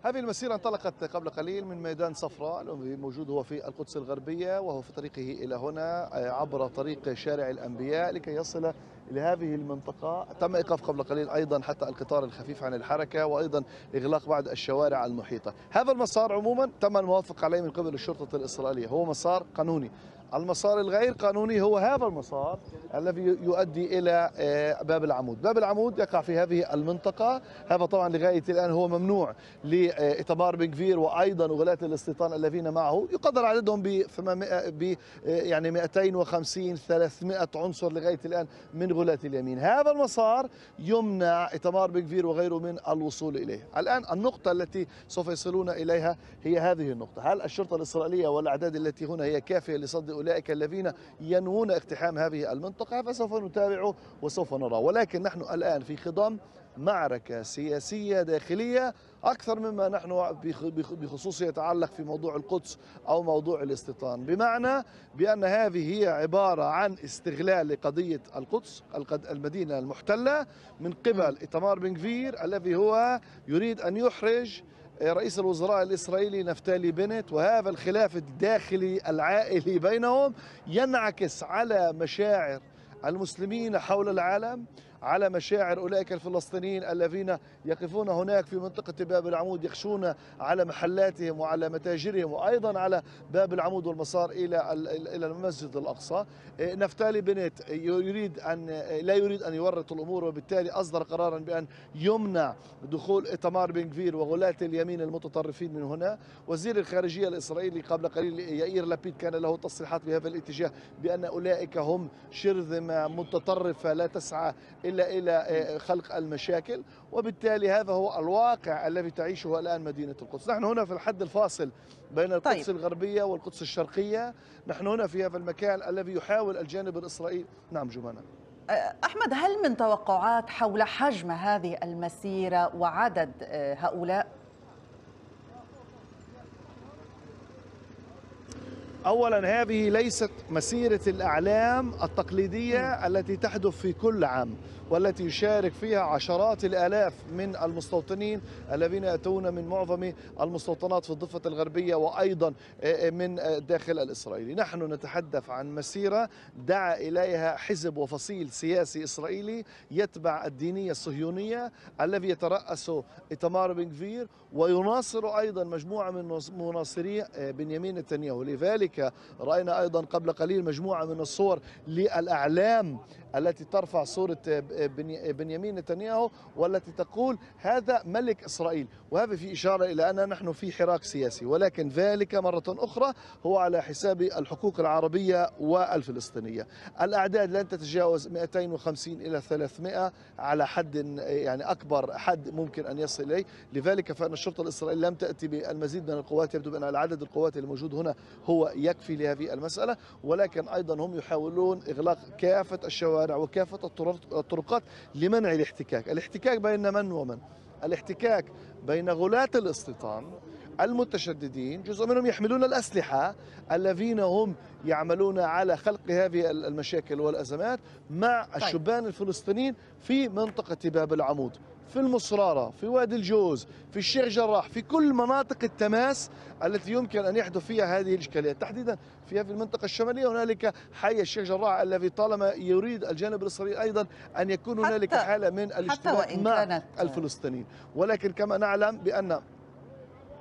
هذه المسيرة انطلقت قبل قليل من ميدان صفراء الموجود هو في القدس الغربية وهو في طريقه إلى هنا عبر طريق شارع الأنبياء لكي يصل إلى هذه المنطقة تم إيقاف قبل قليل أيضا حتى القطار الخفيف عن الحركة وأيضا إغلاق بعض الشوارع المحيطة هذا المسار عموما تم الموافق عليه من قبل الشرطة الإسرائيلية هو مسار قانوني المسار الغير قانوني هو هذا المسار الذي يؤدي الى آه، باب العمود، باب العمود يقع في هذه المنطقه، هذا طبعا لغايه الان هو ممنوع لاتبار آه، بنكفير وايضا غلاة الاستيطان الذين معه، يقدر عددهم ب ب آه، يعني 250 300 عنصر لغايه الان من غلاة اليمين، هذا المسار يمنع إتبار بنكفير وغيره من الوصول اليه، الان النقطه التي سوف يصلون اليها هي هذه النقطه، هل الشرطه الاسرائيليه والاعداد التي هنا هي كافيه لصد أولئك الذين ينوون اقتحام هذه المنطقة فسوف نتابعه وسوف نرى ولكن نحن الآن في خضم معركة سياسية داخلية أكثر مما نحن بخصوص يتعلق في موضوع القدس أو موضوع الاستيطان بمعنى بأن هذه هي عبارة عن استغلال لقضية القدس المدينة المحتلة من قبل إتمار بن الذي هو يريد أن يحرج إيه، رئيس الوزراء الإسرائيلي نفتالي بنت وهذا الخلاف الداخلي العائلي بينهم ينعكس على مشاعر المسلمين حول العالم على مشاعر أولئك الفلسطينيين الذين يقفون هناك في منطقة باب العمود يخشون على محلاتهم وعلى متاجرهم وأيضا على باب العمود والمسار إلى إلى المسجد الأقصى إيه، نفتالي بنت يريد أن لا يريد أن يورط الأمور وبالتالي أصدر قرارا بأن يمنع دخول إتمار بن كفير وغلاة اليمين المتطرفين من هنا وزير الخارجية الإسرائيلي قبل قليل يائير لابيد كان له تصريحات بهذا الاتجاه بأن أولئك هم شرذمة متطرفة لا تسعى إلا إلى آه، خلق المشاكل وبالتالي هذا هو الواقع الذي تعيشه الآن مدينة القدس نحن هنا في الحد الفاصل بين القدس طيب. الغربية والقدس الشرقية نحن هنا في هذا المكان الذي يحاول الجانب الإسرائيلي نعم جمانة آه، أحمد هل من توقعات حول حجم هذه المسيرة وعدد آه، هؤلاء اولا هذه ليست مسيره الاعلام التقليديه التي تحدث في كل عام والتي يشارك فيها عشرات الالاف من المستوطنين الذين ياتون من معظم المستوطنات في الضفه الغربيه وايضا آه، آه، من آه، داخل الاسرائيلي، نحن نتحدث عن مسيره دعا اليها حزب وفصيل سياسي اسرائيلي يتبع الدينيه الصهيونيه الذي يترأسه ايتمار بن ويناصر أيضا مجموعة من مناصري آه، بنيامين نتنياهو لذلك رأينا أيضا قبل قليل مجموعة من الصور للأعلام التي ترفع صورة آه، آه، بنيامين نتنياهو والتي تقول هذا ملك إسرائيل وهذا في إشارة إلى أن نحن في حراك سياسي ولكن ذلك مرة أخرى هو على حساب الحقوق العربية والفلسطينية الأعداد لن تتجاوز 250 إلى 300 على حد يعني أكبر حد ممكن أن يصل إليه لذلك فان الشرطة الإسرائيلية لم تأتي بالمزيد من القوات يبدو بأن عدد القوات الموجود هنا هو يكفي لهذه المسألة ولكن أيضا هم يحاولون إغلاق كافة الشوارع وكافة الطرقات لمنع الاحتكاك الاحتكاك بين من ومن الاحتكاك بين غلاة الاستيطان المتشددين جزء منهم يحملون الأسلحة الذين هم يعملون على خلق هذه المشاكل والأزمات مع طيب. الشبان الفلسطينيين في منطقة باب العمود في المصرارة في وادي الجوز في الشيخ جراح في كل مناطق التماس التي يمكن أن يحدث فيها هذه الإشكاليات تحديدا في المنطقة الشمالية هنالك حي الشيخ جراح الذي طالما يريد الجانب الإسرائيلي أيضا أن يكون هنالك حالة من الاشتباك مع الفلسطينيين ولكن كما نعلم بأن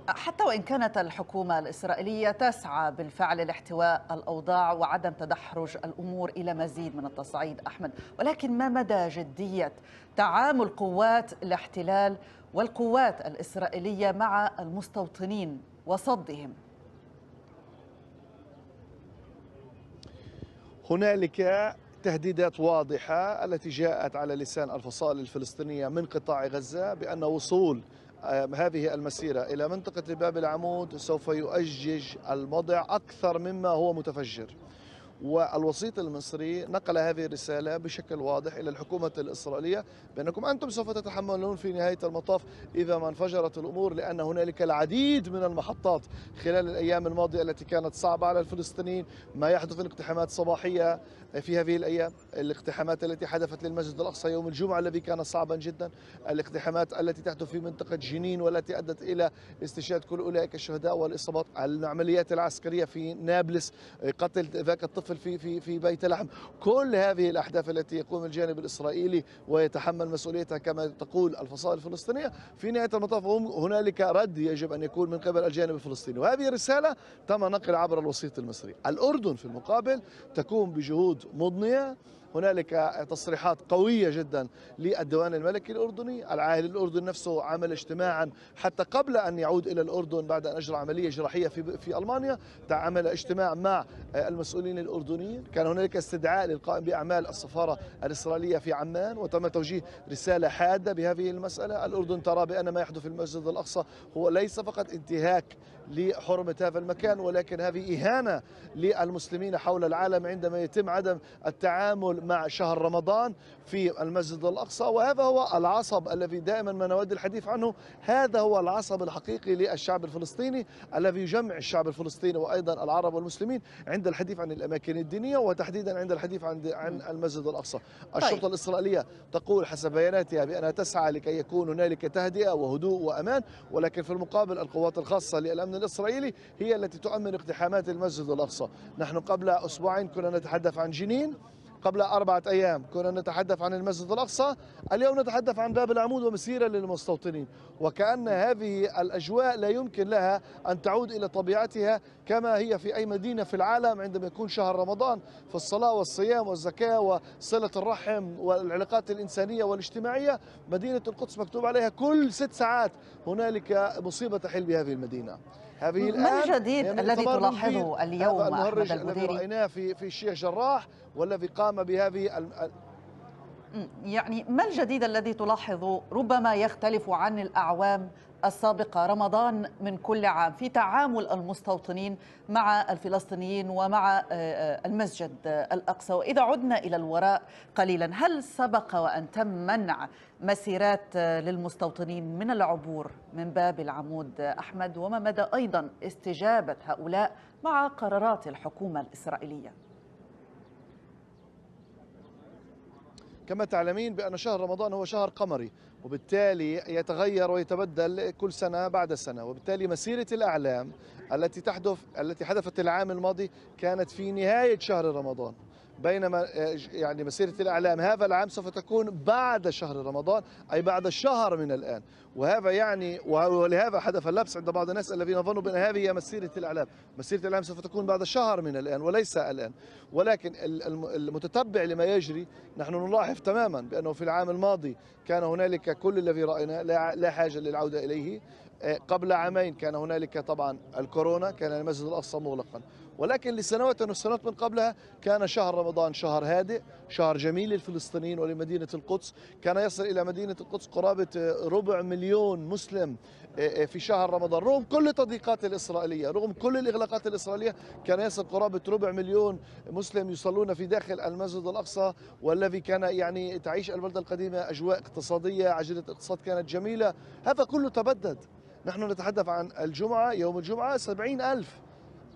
حتى وإن كانت الحكومة الإسرائيلية تسعى بالفعل لاحتواء الأوضاع وعدم تدحرج الأمور إلى مزيد من التصعيد أحمد ولكن ما مدى جدية تعامل قوات الاحتلال والقوات الإسرائيلية مع المستوطنين وصدهم هنالك تهديدات واضحة التي جاءت على لسان الفصائل الفلسطينية من قطاع غزة بأن وصول هذه المسيرة إلى منطقة لباب العمود سوف يؤجج الوضع أكثر مما هو متفجر والوسيط المصري نقل هذه الرسالة بشكل واضح إلى الحكومة الإسرائيلية بأنكم أنتم سوف تتحملون في نهاية المطاف إذا ما انفجرت الأمور لأن هنالك العديد من المحطات خلال الأيام الماضية التي كانت صعبة على الفلسطينيين ما يحدث من اقتحامات صباحية آه، في هذه الأيام الاقتحامات التي حدثت للمسجد الأقصى يوم الجمعة الذي كان صعبا جدا الاقتحامات التي تحدث في منطقة جنين والتي أدت إلى استشهاد كل أولئك الشهداء والإصابات العمليات العسكرية في نابلس آه، قتل ذاك الطفل الطفل في في في بيت لحم كل هذه الاحداث التي يقوم الجانب الاسرائيلي ويتحمل مسؤوليتها كما تقول الفصائل الفلسطينيه في نهايه المطاف هنالك رد يجب ان يكون من قبل الجانب الفلسطيني وهذه رساله تم نقلها عبر الوسيط المصري الاردن في المقابل تقوم بجهود مضنيه هنالك تصريحات قوية جدا للديوان الملكي الأردني العاهل الأردن نفسه عمل اجتماعا حتى قبل أن يعود إلى الأردن بعد أن أجرى عملية جراحية في, في ألمانيا عمل اجتماع مع المسؤولين الأردنيين كان هنالك استدعاء للقائم بأعمال السفارة الإسرائيلية في عمان وتم توجيه رسالة حادة بهذه المسألة الأردن ترى بأن ما يحدث في المسجد الأقصى هو ليس فقط انتهاك لحرمة هذا المكان ولكن هذه إهانة للمسلمين حول العالم عندما يتم عدم التعامل مع شهر رمضان في المسجد الأقصى وهذا هو العصب الذي دائما ما نود الحديث عنه هذا هو العصب الحقيقي للشعب الفلسطيني الذي يجمع الشعب الفلسطيني وأيضا العرب والمسلمين عند الحديث عن الأماكن الدينية وتحديدا عند الحديث عن عن المسجد الأقصى طيب. الشرطة طيب. الإسرائيلية تقول حسب بياناتها بأنها تسعى لكي يكون هنالك تهدئة وهدوء وأمان ولكن في المقابل القوات الخاصة للأمن الاسرائيلي هي التي تؤمن اقتحامات المسجد الاقصى نحن قبل اسبوعين كنا نتحدث عن جنين قبل أربعة أيام كنا نتحدث عن المسجد الأقصى اليوم نتحدث عن باب العمود ومسيرة للمستوطنين وكأن هذه الأجواء لا يمكن لها أن تعود إلى طبيعتها كما هي في أي مدينة في العالم عندما يكون شهر رمضان في الصلاة والصيام والزكاة وصلة الرحم والعلاقات الإنسانية والاجتماعية مدينة القدس مكتوب عليها كل ست ساعات هنالك مصيبة تحل بهذه المدينة هذه الآن ما الجديد يعني الذي تلاحظه اليوم أحمد الذي رأيناه في في الشيخ جراح والذي قام بهذه الم... يعني ما الجديد الذي تلاحظه ربما يختلف عن الأعوام السابقة رمضان من كل عام في تعامل المستوطنين مع الفلسطينيين ومع آه، آه، المسجد الأقصى وإذا عدنا إلى الوراء قليلا هل سبق وأن تم منع مسيرات آه، للمستوطنين من العبور من باب العمود أحمد وما مدى أيضا استجابة هؤلاء مع قرارات الحكومة الإسرائيلية كما تعلمين بأن شهر رمضان هو شهر قمري وبالتالي يتغير ويتبدل كل سنة بعد سنة وبالتالي مسيرة الأعلام التي تحدث التي حدثت العام الماضي كانت في نهاية شهر رمضان بينما آه، يعني مسيرة الإعلام هذا العام سوف تكون بعد شهر رمضان أي بعد شهر من الآن وهذا يعني ولهذا حدث اللبس عند بعض الناس الذين ظنوا بأن هذه هي مسيرة الإعلام مسيرة الإعلام سوف تكون بعد شهر من الآن وليس الآن ولكن المتتبع لما يجري نحن نلاحظ تماما بأنه في العام الماضي كان هنالك كل الذي رأيناه لا حاجة للعودة إليه آه، قبل عامين كان هنالك طبعا الكورونا كان المسجد الأقصى مغلقا ولكن لسنوات والسنوات من قبلها كان شهر رمضان شهر هادئ شهر جميل للفلسطينيين ولمدينة القدس كان يصل إلى مدينة القدس قرابة آه، ربع مليون مسلم آه، آه، في شهر رمضان رغم كل التضييقات الإسرائيلية رغم كل الإغلاقات الإسرائيلية كان يصل قرابة ربع مليون مسلم يصلون في داخل المسجد الأقصى والذي كان يعني تعيش البلدة القديمة أجواء اقتصادية عجلة اقتصاد كانت جميلة هذا كله تبدد نحن نتحدث عن الجمعة يوم الجمعة سبعين ألف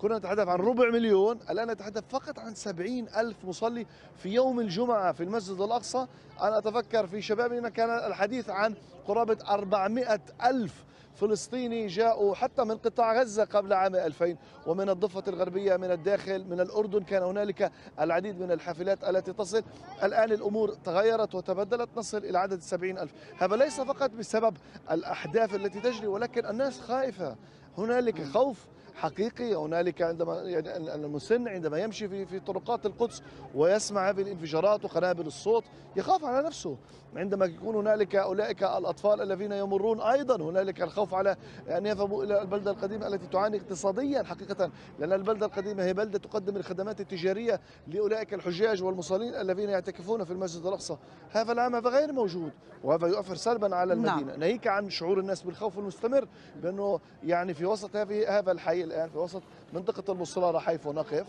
كنا نتحدث عن ربع مليون الآن نتحدث فقط عن سبعين ألف مصلي في يوم الجمعة في المسجد الأقصى أنا أتفكر في شبابنا كان الحديث عن قرابة أربعمائة ألف فلسطيني جاءوا حتى من قطاع غزة قبل عام 2000 ومن الضفة الغربية من الداخل من الأردن كان هنالك العديد من الحافلات التي تصل الآن الأمور تغيرت وتبدلت نصل إلى عدد 70 ألف هذا ليس فقط بسبب الأحداث التي تجري ولكن الناس خائفة هنالك خوف حقيقي هنالك عندما يعني المسن عندما يمشي في في طرقات القدس ويسمع بالانفجارات وقنابل الصوت يخاف على نفسه عندما يكون هنالك اولئك الاطفال الذين يمرون ايضا هنالك الخوف على ان يذهبوا الى البلده القديمه التي تعاني اقتصاديا حقيقه لان البلده القديمه هي بلده تقدم الخدمات التجاريه لاولئك الحجاج والمصلين الذين يعتكفون في المسجد الاقصى هذا العام هذا غير موجود وهذا يؤثر سلبا على نعم. المدينه نعم. ناهيك عن شعور الناس بالخوف المستمر بانه يعني في وسط هذه هذا الحي الان في وسط منطقه المصلاره حيث نقف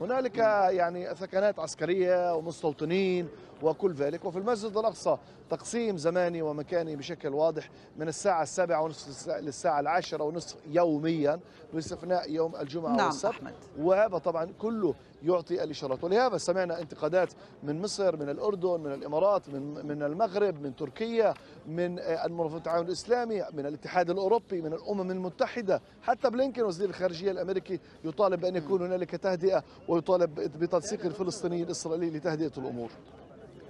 هنالك يعني ثكنات عسكريه ومستوطنين وكل ذلك وفي المسجد الأقصى تقسيم زماني ومكاني بشكل واضح من الساعة السابعة ونصف للساعة العاشرة ونصف يوميا باستثناء يوم الجمعة نعم والسبت أحمد. وهذا طبعا كله يعطي الإشارات ولهذا سمعنا انتقادات من مصر من الأردن من الإمارات من, من المغرب من تركيا من آه، المنظمة التعاون الإسلامي من الاتحاد الأوروبي من الأمم المتحدة حتى بلينكن وزير الخارجية الأمريكي يطالب بأن يكون هنالك تهدئة ويطالب بتنسيق الفلسطيني الإسرائيلي لتهدئة الأمور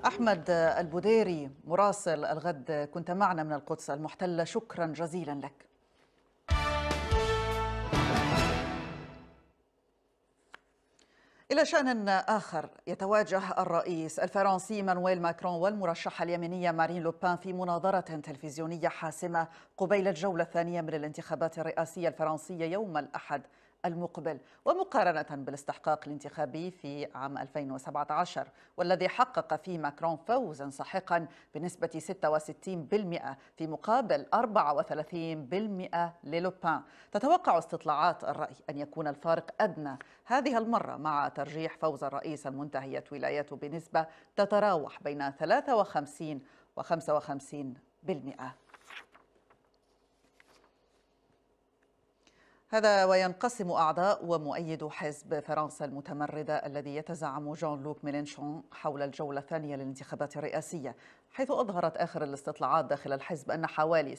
أحمد البوديري مراسل الغد كنت معنا من القدس المحتلة شكرا جزيلا لك إلى شأن آخر يتواجه الرئيس الفرنسي مانويل ماكرون والمرشحة اليمينية مارين لوبان في مناظرة تلفزيونية حاسمة قبيل الجولة الثانية من الانتخابات الرئاسية الفرنسية يوم الأحد المقبل ومقارنة بالاستحقاق الانتخابي في عام 2017 والذي حقق فيه ماكرون فوزا ساحقا بنسبة 66% في مقابل 34% للوبان تتوقع استطلاعات الرأي أن يكون الفارق أدنى هذه المرة مع ترجيح فوز الرئيس المنتهية ولايته بنسبة تتراوح بين 53 و 55% هذا وينقسم أعضاء ومؤيد حزب فرنسا المتمردة الذي يتزعم جون لوك ميلينشون حول الجولة الثانية للانتخابات الرئاسية حيث أظهرت آخر الاستطلاعات داخل الحزب أن حوالي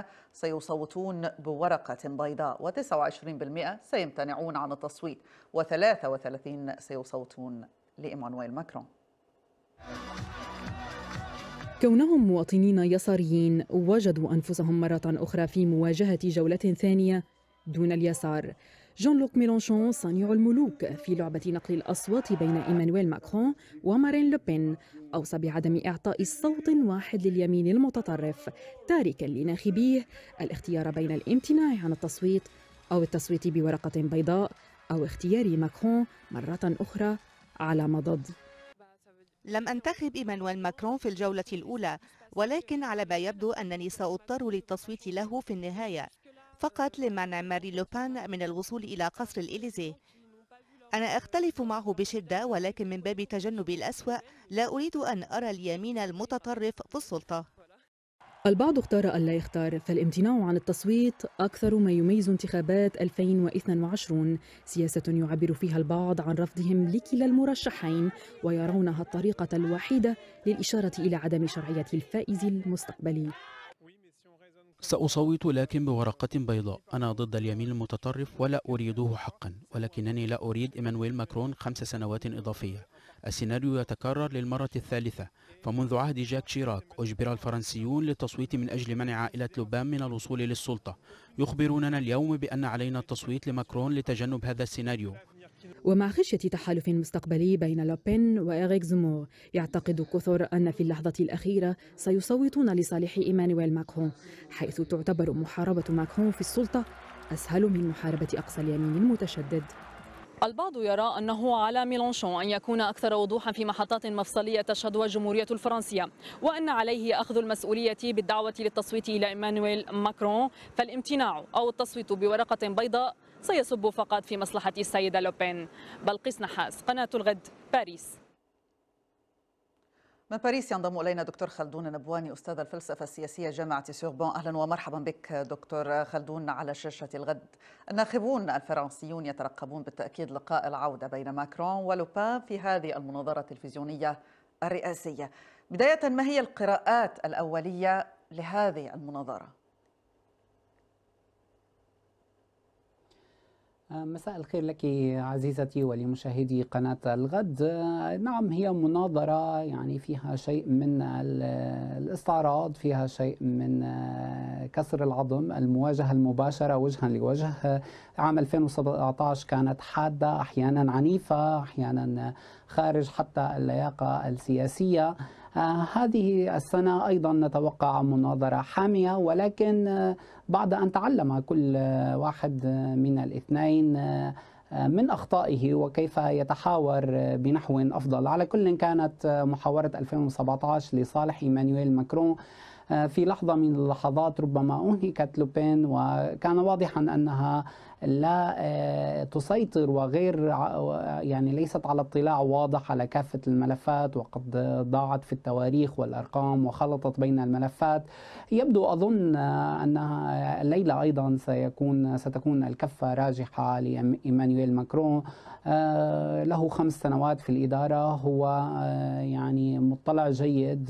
37% سيصوتون بورقة بيضاء و29% سيمتنعون عن التصويت و33 سيصوتون لإيمانويل ماكرون كونهم مواطنين يساريين وجدوا أنفسهم مرة أخرى في مواجهة جولة ثانية دون اليسار جون لوك ميلانشون صانع الملوك في لعبة نقل الأصوات بين إيمانويل ماكرون ومارين لوبين أوصى بعدم إعطاء صوت واحد لليمين المتطرف تاركا لناخبيه الاختيار بين الامتناع عن التصويت أو التصويت بورقة بيضاء أو اختيار ماكرون مرة أخرى على مضض لم أنتخب إيمانويل ماكرون في الجولة الأولى ولكن على ما يبدو أنني سأضطر للتصويت له في النهاية فقط لمنع ماري لوبان من الوصول إلى قصر الإليزي أنا أختلف معه بشدة ولكن من باب تجنب الأسوأ لا أريد أن أرى اليمين المتطرف في السلطة البعض اختار ألا يختار فالامتناع عن التصويت أكثر ما يميز انتخابات 2022 سياسة يعبر فيها البعض عن رفضهم لكلا المرشحين ويرونها الطريقة الوحيدة للإشارة إلى عدم شرعية الفائز المستقبلي سأصوت لكن بورقة بيضاء أنا ضد اليمين المتطرف ولا أريده حقا ولكنني لا أريد إيمانويل ماكرون خمس سنوات إضافية السيناريو يتكرر للمرة الثالثة فمنذ عهد جاك شيراك أجبر الفرنسيون للتصويت من أجل منع عائلة لوبان من الوصول للسلطة يخبروننا اليوم بأن علينا التصويت لماكرون لتجنب هذا السيناريو ومع خشية تحالف مستقبلي بين لوبين وإيريك زمور يعتقد كثر أن في اللحظة الأخيرة سيصوتون لصالح إيمانويل ماكرون حيث تعتبر محاربة ماكرون في السلطة أسهل من محاربة أقصى اليمين المتشدد البعض يرى أنه على ميلانشون أن يكون أكثر وضوحا في محطات مفصلية تشهدها الجمهورية الفرنسية وأن عليه أخذ المسؤولية بالدعوة للتصويت إلى إيمانويل ماكرون فالامتناع أو التصويت بورقة بيضاء سيصب فقط في مصلحة السيدة لوبين بلقيس نحاس قناة الغد باريس من باريس ينضم الينا دكتور خلدون نبواني استاذ الفلسفه السياسيه جامعه سوربون اهلا ومرحبا بك دكتور خلدون على شاشه الغد الناخبون الفرنسيون يترقبون بالتاكيد لقاء العوده بين ماكرون ولوبان في هذه المناظره التلفزيونيه الرئاسيه بدايه ما هي القراءات الاوليه لهذه المناظره مساء الخير لك عزيزتي ولمشاهدي قناة الغد آه، نعم هي مناظرة يعني فيها شيء من الاستعراض فيها شيء من آه، كسر العظم المواجهة المباشرة وجها لوجه آه، عام 2017 كانت حادة أحيانا عنيفة أحيانا خارج حتى اللياقة السياسية آه، هذه السنة أيضا نتوقع مناظرة حامية ولكن آه، بعد أن تعلم كل آه، واحد من الاثنين من أخطائه وكيف يتحاور بنحو أفضل على كل كانت محاورة 2017 لصالح إيمانويل ماكرون في لحظة من اللحظات ربما أنهكت لوبين وكان واضحا أنها لا آه، تسيطر وغير يعني ليست على اطلاع واضح على كافة الملفات وقد ضاعت في التواريخ والأرقام وخلطت بين الملفات يبدو أظن أن الليلة أيضا سيكون ستكون الكفة راجحة لإيمانويل ماكرون آه، له خمس سنوات في الإدارة هو آه، يعني مطلع جيد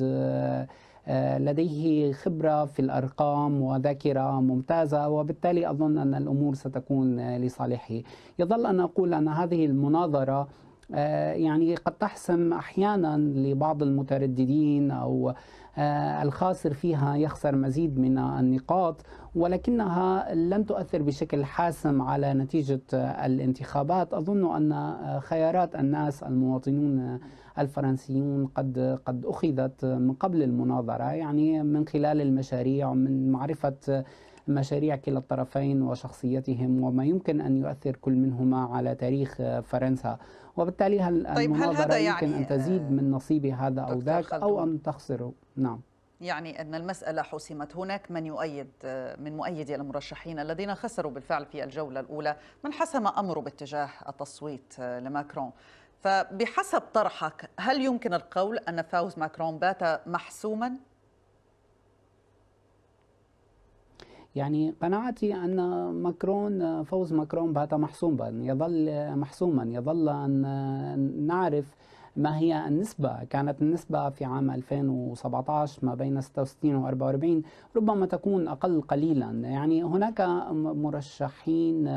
آه، لديه خبرة في الأرقام وذاكرة ممتازة وبالتالي أظن أن الأمور ستكون آه، لصالحه يظل أن أقول أن هذه المناظرة آه، يعني قد تحسم أحيانا لبعض المترددين أو آه، الخاسر فيها يخسر مزيد من النقاط ولكنها لن تؤثر بشكل حاسم على نتيجة الانتخابات أظن أن آه، خيارات الناس المواطنون الفرنسيون قد قد أخذت من قبل المناظرة يعني من خلال المشاريع ومن معرفة مشاريع كلا الطرفين وشخصيتهم وما يمكن أن يؤثر كل منهما على تاريخ آه, فرنسا وبالتالي هل طيب هل هذا يعني أن تزيد آه, من نصيب هذا أو ذاك أو أن تخسره نعم يعني أن المسألة حسمت هناك من يؤيد آه, من مؤيدي المرشحين الذين خسروا بالفعل في الجولة الأولى من حسم أمره باتجاه التصويت لماكرون فبحسب طرحك هل يمكن القول أن فوز ماكرون بات محسوما يعني قناعتي أن ماكرون فوز ماكرون بات محسوما يظل محسوما يظل أن نعرف ما هي النسبة كانت النسبة في عام 2017 ما بين 66 و 44 ربما تكون أقل قليلا يعني هناك مرشحين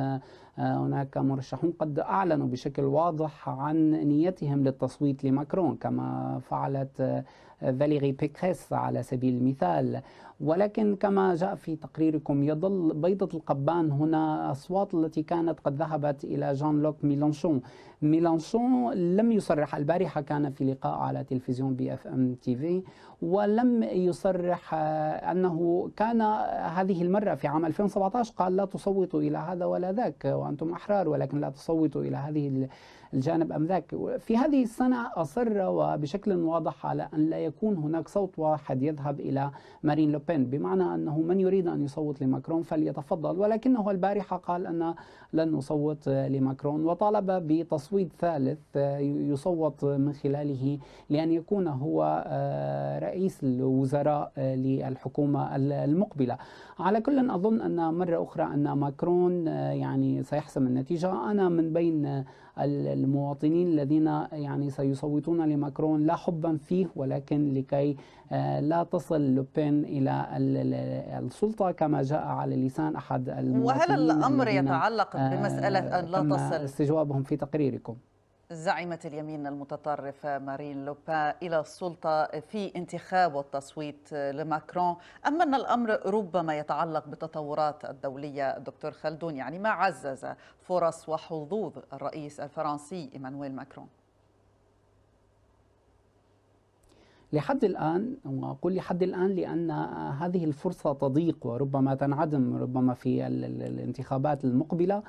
آه، هناك مرشحون قد أعلنوا بشكل واضح عن نيتهم للتصويت لماكرون كما فعلت آه، فاليري بيكريس على سبيل المثال ولكن كما جاء في تقريركم يظل بيضة القبان هنا أصوات التي كانت قد ذهبت إلى جان لوك ميلانشون ميلانشون لم يصرح البارحة كان في لقاء على تلفزيون بي اف ام تي في ولم يصرح آه، أنه كان هذه المرة في عام 2017 قال لا تصوتوا إلى هذا ولا ذاك وأنتم أحرار ولكن لا تصوتوا إلى هذه الجانب أم ذاك في هذه السنة أصر وبشكل واضح على أن لا يكون هناك صوت واحد يذهب إلى مارين لوبين بمعنى أنه من يريد أن يصوت لماكرون فليتفضل ولكنه البارحة قال أن لن نصوت لماكرون وطالب بتصويت ثالث يصوت من خلاله لأن يكون هو آه، رئيس الوزراء للحكومة المقبلة على كل أظن أن مرة أخرى أن ماكرون آه، يعني سيحسم النتيجة أنا من بين المواطنين الذين يعني سيصوتون لماكرون لا حبا فيه ولكن لكي آه، لا تصل لوبين الى السلطه كما جاء على لسان احد المواطنين وهل الامر يتعلق آه، بمساله ان لا تصل استجوابهم في تقريركم زعيمة اليمين المتطرف مارين لوبان إلى السلطة في انتخاب والتصويت لماكرون أما أن الأمر ربما يتعلق بالتطورات الدولية دكتور خلدون يعني ما عزز فرص وحظوظ الرئيس الفرنسي إيمانويل ماكرون لحد الآن وأقول لحد الآن لأن هذه الفرصة تضيق وربما تنعدم ربما في الانتخابات المقبلة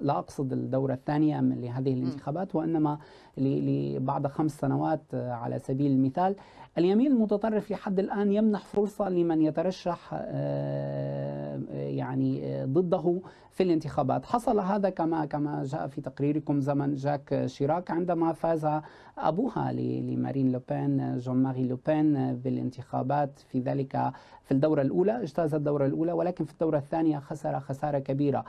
لا أقصد الدورة الثانية من لهذه الانتخابات وإنما لبعد خمس سنوات آه، على سبيل المثال اليمين المتطرف لحد الآن يمنح فرصة لمن يترشح آه، آه، يعني ضده في الانتخابات حصل هذا كما كما جاء في تقريركم زمن جاك شيراك عندما فاز أبوها لمارين لوبين جون ماري لوبين بالانتخابات في ذلك في الدورة الأولى اجتاز الدورة الأولى ولكن في الدورة الثانية خسر خسارة كبيرة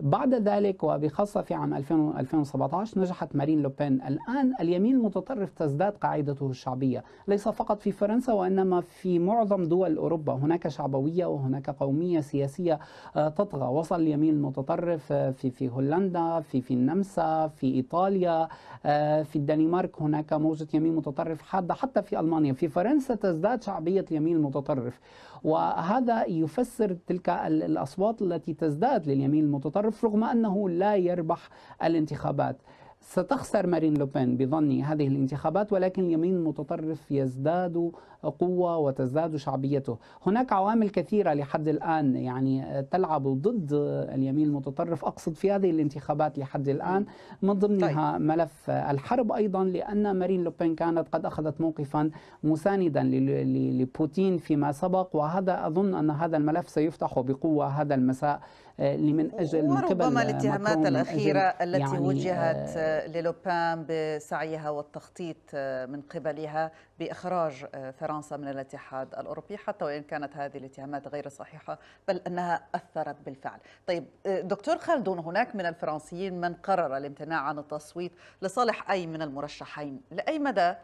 بعد ذلك وبخاصة في عام 2017 نجحت مارين لوبين الآن اليمين المتطرف تزداد قاعدته الشعبية ليس فقط في فرنسا وإنما في معظم دول أوروبا هناك شعبوية وهناك قومية سياسية آه، تطغى وصل اليمين المتطرف آه، في في هولندا في في النمسا في إيطاليا آه، في الدنمارك هناك موجة يمين متطرف حادة حتى في ألمانيا في فرنسا تزداد شعبية اليمين المتطرف وهذا يفسر تلك الأصوات التي تزداد لليمين المتطرف التطرف رغم أنه لا يربح الانتخابات ستخسر مارين لوبين بظني هذه الانتخابات ولكن اليمين المتطرف يزداد قوة وتزداد شعبيته هناك عوامل كثيرة لحد الآن يعني تلعب ضد اليمين المتطرف أقصد في هذه الانتخابات لحد الآن من ضمنها طيب. ملف الحرب أيضا لأن مارين لوبين كانت قد أخذت موقفا مساندا لبوتين فيما سبق وهذا أظن أن هذا الملف سيفتح بقوة هذا المساء لمن أجل من قبل وربما الاتهامات الأخيرة التي يعني وجهت آه، للوبان بسعيها والتخطيط آه، من قبلها بإخراج آه، فرنسا من الاتحاد الأوروبي حتى وإن كانت هذه الاتهامات غير صحيحة بل أنها أثرت بالفعل طيب دكتور خلدون هناك من الفرنسيين من قرر الامتناع عن التصويت لصالح أي من المرشحين لأي مدى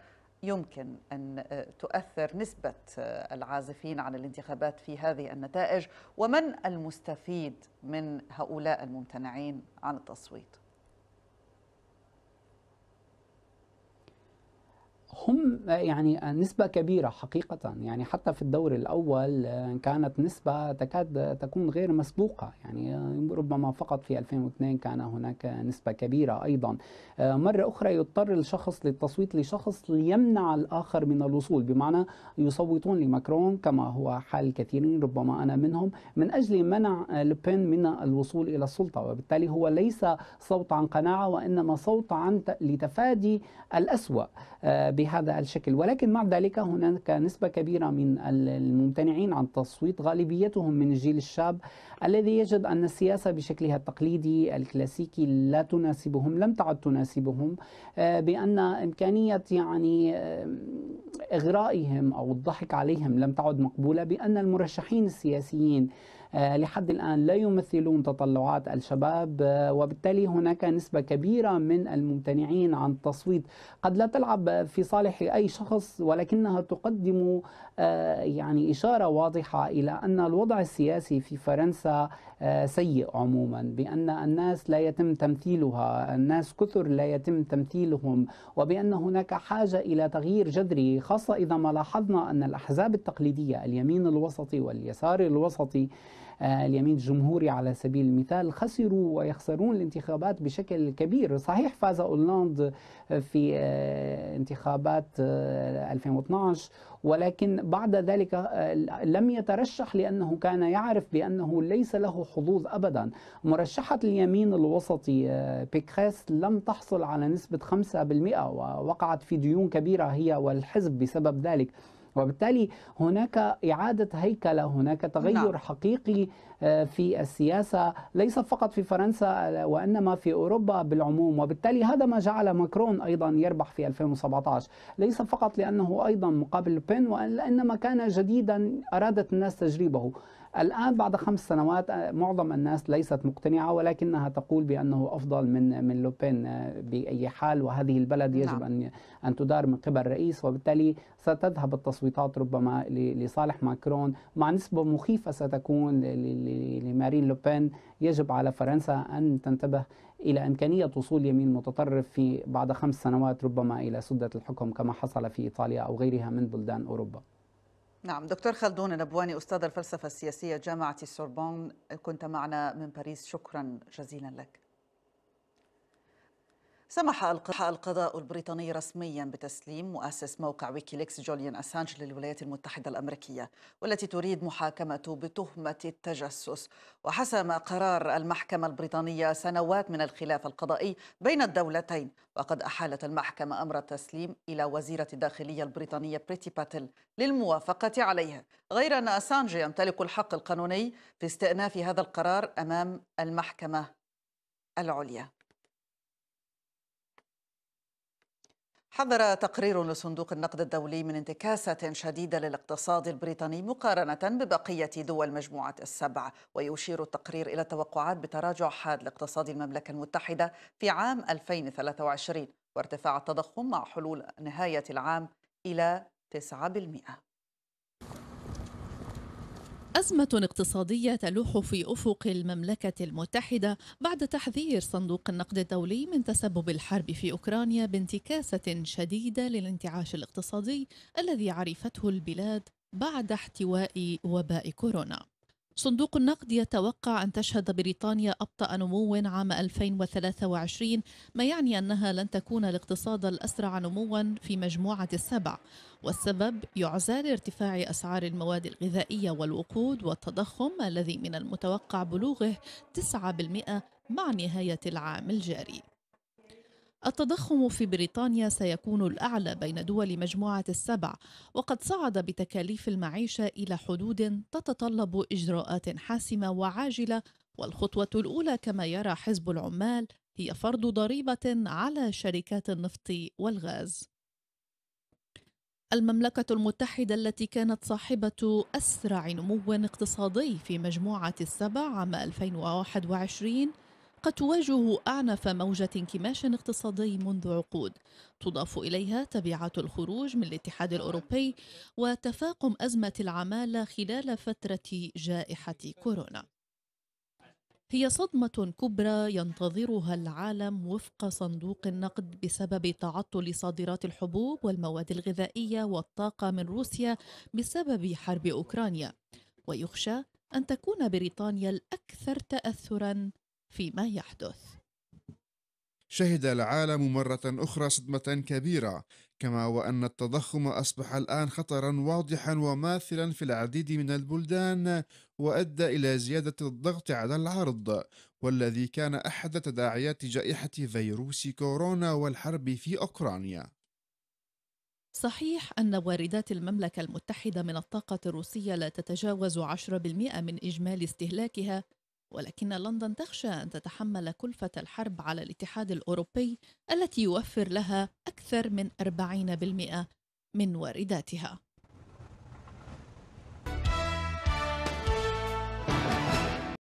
يمكن أن آه، تؤثر نسبة آه، العازفين عن الانتخابات في هذه النتائج ومن المستفيد من هؤلاء الممتنعين عن التصويت؟ هم يعني نسبة كبيرة حقيقة يعني حتى في الدور الأول آه، كانت نسبة تكاد تكون غير مسبوقة يعني آه، ربما فقط في 2002 كان هناك نسبة كبيرة أيضا آه، مرة أخرى يضطر الشخص للتصويت لشخص ليمنع الآخر من الوصول بمعنى يصوتون لماكرون كما هو حال كثيرين ربما أنا منهم من أجل منع لبين من الوصول إلى السلطة وبالتالي هو ليس صوت عن قناعة وإنما صوت عن لتفادي الأسوأ بهذا الشكل ولكن مع ذلك هناك نسبة كبيرة من الممتنعين عن التصويت غالبيتهم من الجيل الشاب الذي يجد أن السياسة بشكلها التقليدي الكلاسيكي لا تناسبهم لم تعد تناسبهم آه، بأن إمكانية يعني آه، إغرائهم أو الضحك عليهم لم تعد مقبولة بأن المرشحين السياسيين آه، لحد الآن لا يمثلون تطلعات الشباب آه، وبالتالي هناك نسبة كبيرة من الممتنعين عن التصويت قد لا تلعب في صالح أي شخص ولكنها تقدم آه، يعني إشارة واضحة إلى أن الوضع السياسي في فرنسا سيء عموما بأن الناس لا يتم تمثيلها الناس كثر لا يتم تمثيلهم وبأن هناك حاجة إلى تغيير جذري خاصة إذا ما لاحظنا أن الأحزاب التقليدية اليمين الوسطي واليسار الوسطي آه، اليمين الجمهوري على سبيل المثال خسروا ويخسرون الانتخابات بشكل كبير صحيح فاز أولاند آه، في آه، انتخابات 2012 ولكن بعد ذلك لم يترشح لأنه كان يعرف بأنه ليس له حظوظ أبدا مرشحة اليمين الوسطي بيكريس لم تحصل على نسبة 5% ووقعت في ديون كبيرة هي والحزب بسبب ذلك وبالتالي هناك إعادة هيكلة هناك تغير نعم. حقيقي آه، في السياسة ليس فقط في فرنسا آه، وإنما في أوروبا بالعموم وبالتالي هذا ما جعل ماكرون أيضا يربح في 2017 ليس فقط لأنه أيضا مقابل لوبين وإنما كان جديدا أرادت الناس تجريبه الآن بعد خمس سنوات آه، معظم الناس ليست مقتنعة ولكنها تقول بأنه أفضل من من لوبين آه، بأي حال وهذه البلد يجب نعم. أن أن تدار من قبل رئيس وبالتالي ستذهب التصويتات ربما لصالح ماكرون مع نسبة مخيفة ستكون لمارين لوبين يجب على فرنسا أن تنتبه إلى إمكانية وصول يمين متطرف في بعد خمس سنوات ربما إلى سدة الحكم كما حصل في إيطاليا أو غيرها من بلدان أوروبا نعم دكتور خلدون النبواني أستاذ الفلسفة السياسية جامعة السوربون كنت معنا من باريس شكرا جزيلا لك سمح القضاء البريطاني رسميا بتسليم مؤسس موقع ويكيليكس جوليان أسانج للولايات المتحدة الأمريكية والتي تريد محاكمته بتهمة التجسس وحسم قرار المحكمة البريطانية سنوات من الخلاف القضائي بين الدولتين وقد أحالت المحكمة أمر التسليم إلى وزيرة الداخلية البريطانية بريتي باتل للموافقة عليها غير أن أسانج يمتلك الحق القانوني في استئناف هذا القرار أمام المحكمة العليا حذر تقرير لصندوق النقد الدولي من انتكاسة شديدة للاقتصاد البريطاني مقارنة ببقية دول مجموعة السبع ويشير التقرير إلى توقعات بتراجع حاد لاقتصاد المملكة المتحدة في عام 2023 وارتفاع التضخم مع حلول نهاية العام إلى 9% أزمة اقتصادية تلوح في أفق المملكة المتحدة بعد تحذير صندوق النقد الدولي من تسبب الحرب في أوكرانيا بانتكاسة شديدة للانتعاش الاقتصادي الذي عرفته البلاد بعد احتواء وباء كورونا. صندوق النقد يتوقع أن تشهد بريطانيا أبطأ نمو عام 2023 ما يعني أنها لن تكون الاقتصاد الأسرع نموا في مجموعة السبع والسبب يعزى لارتفاع أسعار المواد الغذائية والوقود والتضخم الذي من المتوقع بلوغه 9% مع نهاية العام الجاري. التضخم في بريطانيا سيكون الأعلى بين دول مجموعة السبع، وقد صعد بتكاليف المعيشة إلى حدود تتطلب إجراءات حاسمة وعاجلة، والخطوة الأولى كما يرى حزب العمال هي فرض ضريبة على شركات النفط والغاز. المملكة المتحدة التي كانت صاحبة أسرع نمو اقتصادي في مجموعة السبع عام 2021 قد تواجه أعنف موجة انكماش اقتصادي منذ عقود تضاف إليها تبعات الخروج من الاتحاد الأوروبي وتفاقم أزمة العمالة خلال فترة جائحة كورونا هي صدمة كبرى ينتظرها العالم وفق صندوق النقد بسبب تعطل صادرات الحبوب والمواد الغذائية والطاقة من روسيا بسبب حرب أوكرانيا، ويخشى أن تكون بريطانيا الأكثر تأثرا فيما يحدث. شهد العالم مرة أخرى صدمة كبيرة، كما وأن التضخم أصبح الآن خطرا واضحا وماثلا في العديد من البلدان وأدى إلى زيادة الضغط على العرض والذي كان أحد تداعيات جائحة فيروس كورونا والحرب في أوكرانيا صحيح أن واردات المملكة المتحدة من الطاقة الروسية لا تتجاوز 10% من إجمالي استهلاكها ولكن لندن تخشى أن تتحمل كلفة الحرب على الاتحاد الأوروبي التي يوفر لها أكثر من 40% من وارداتها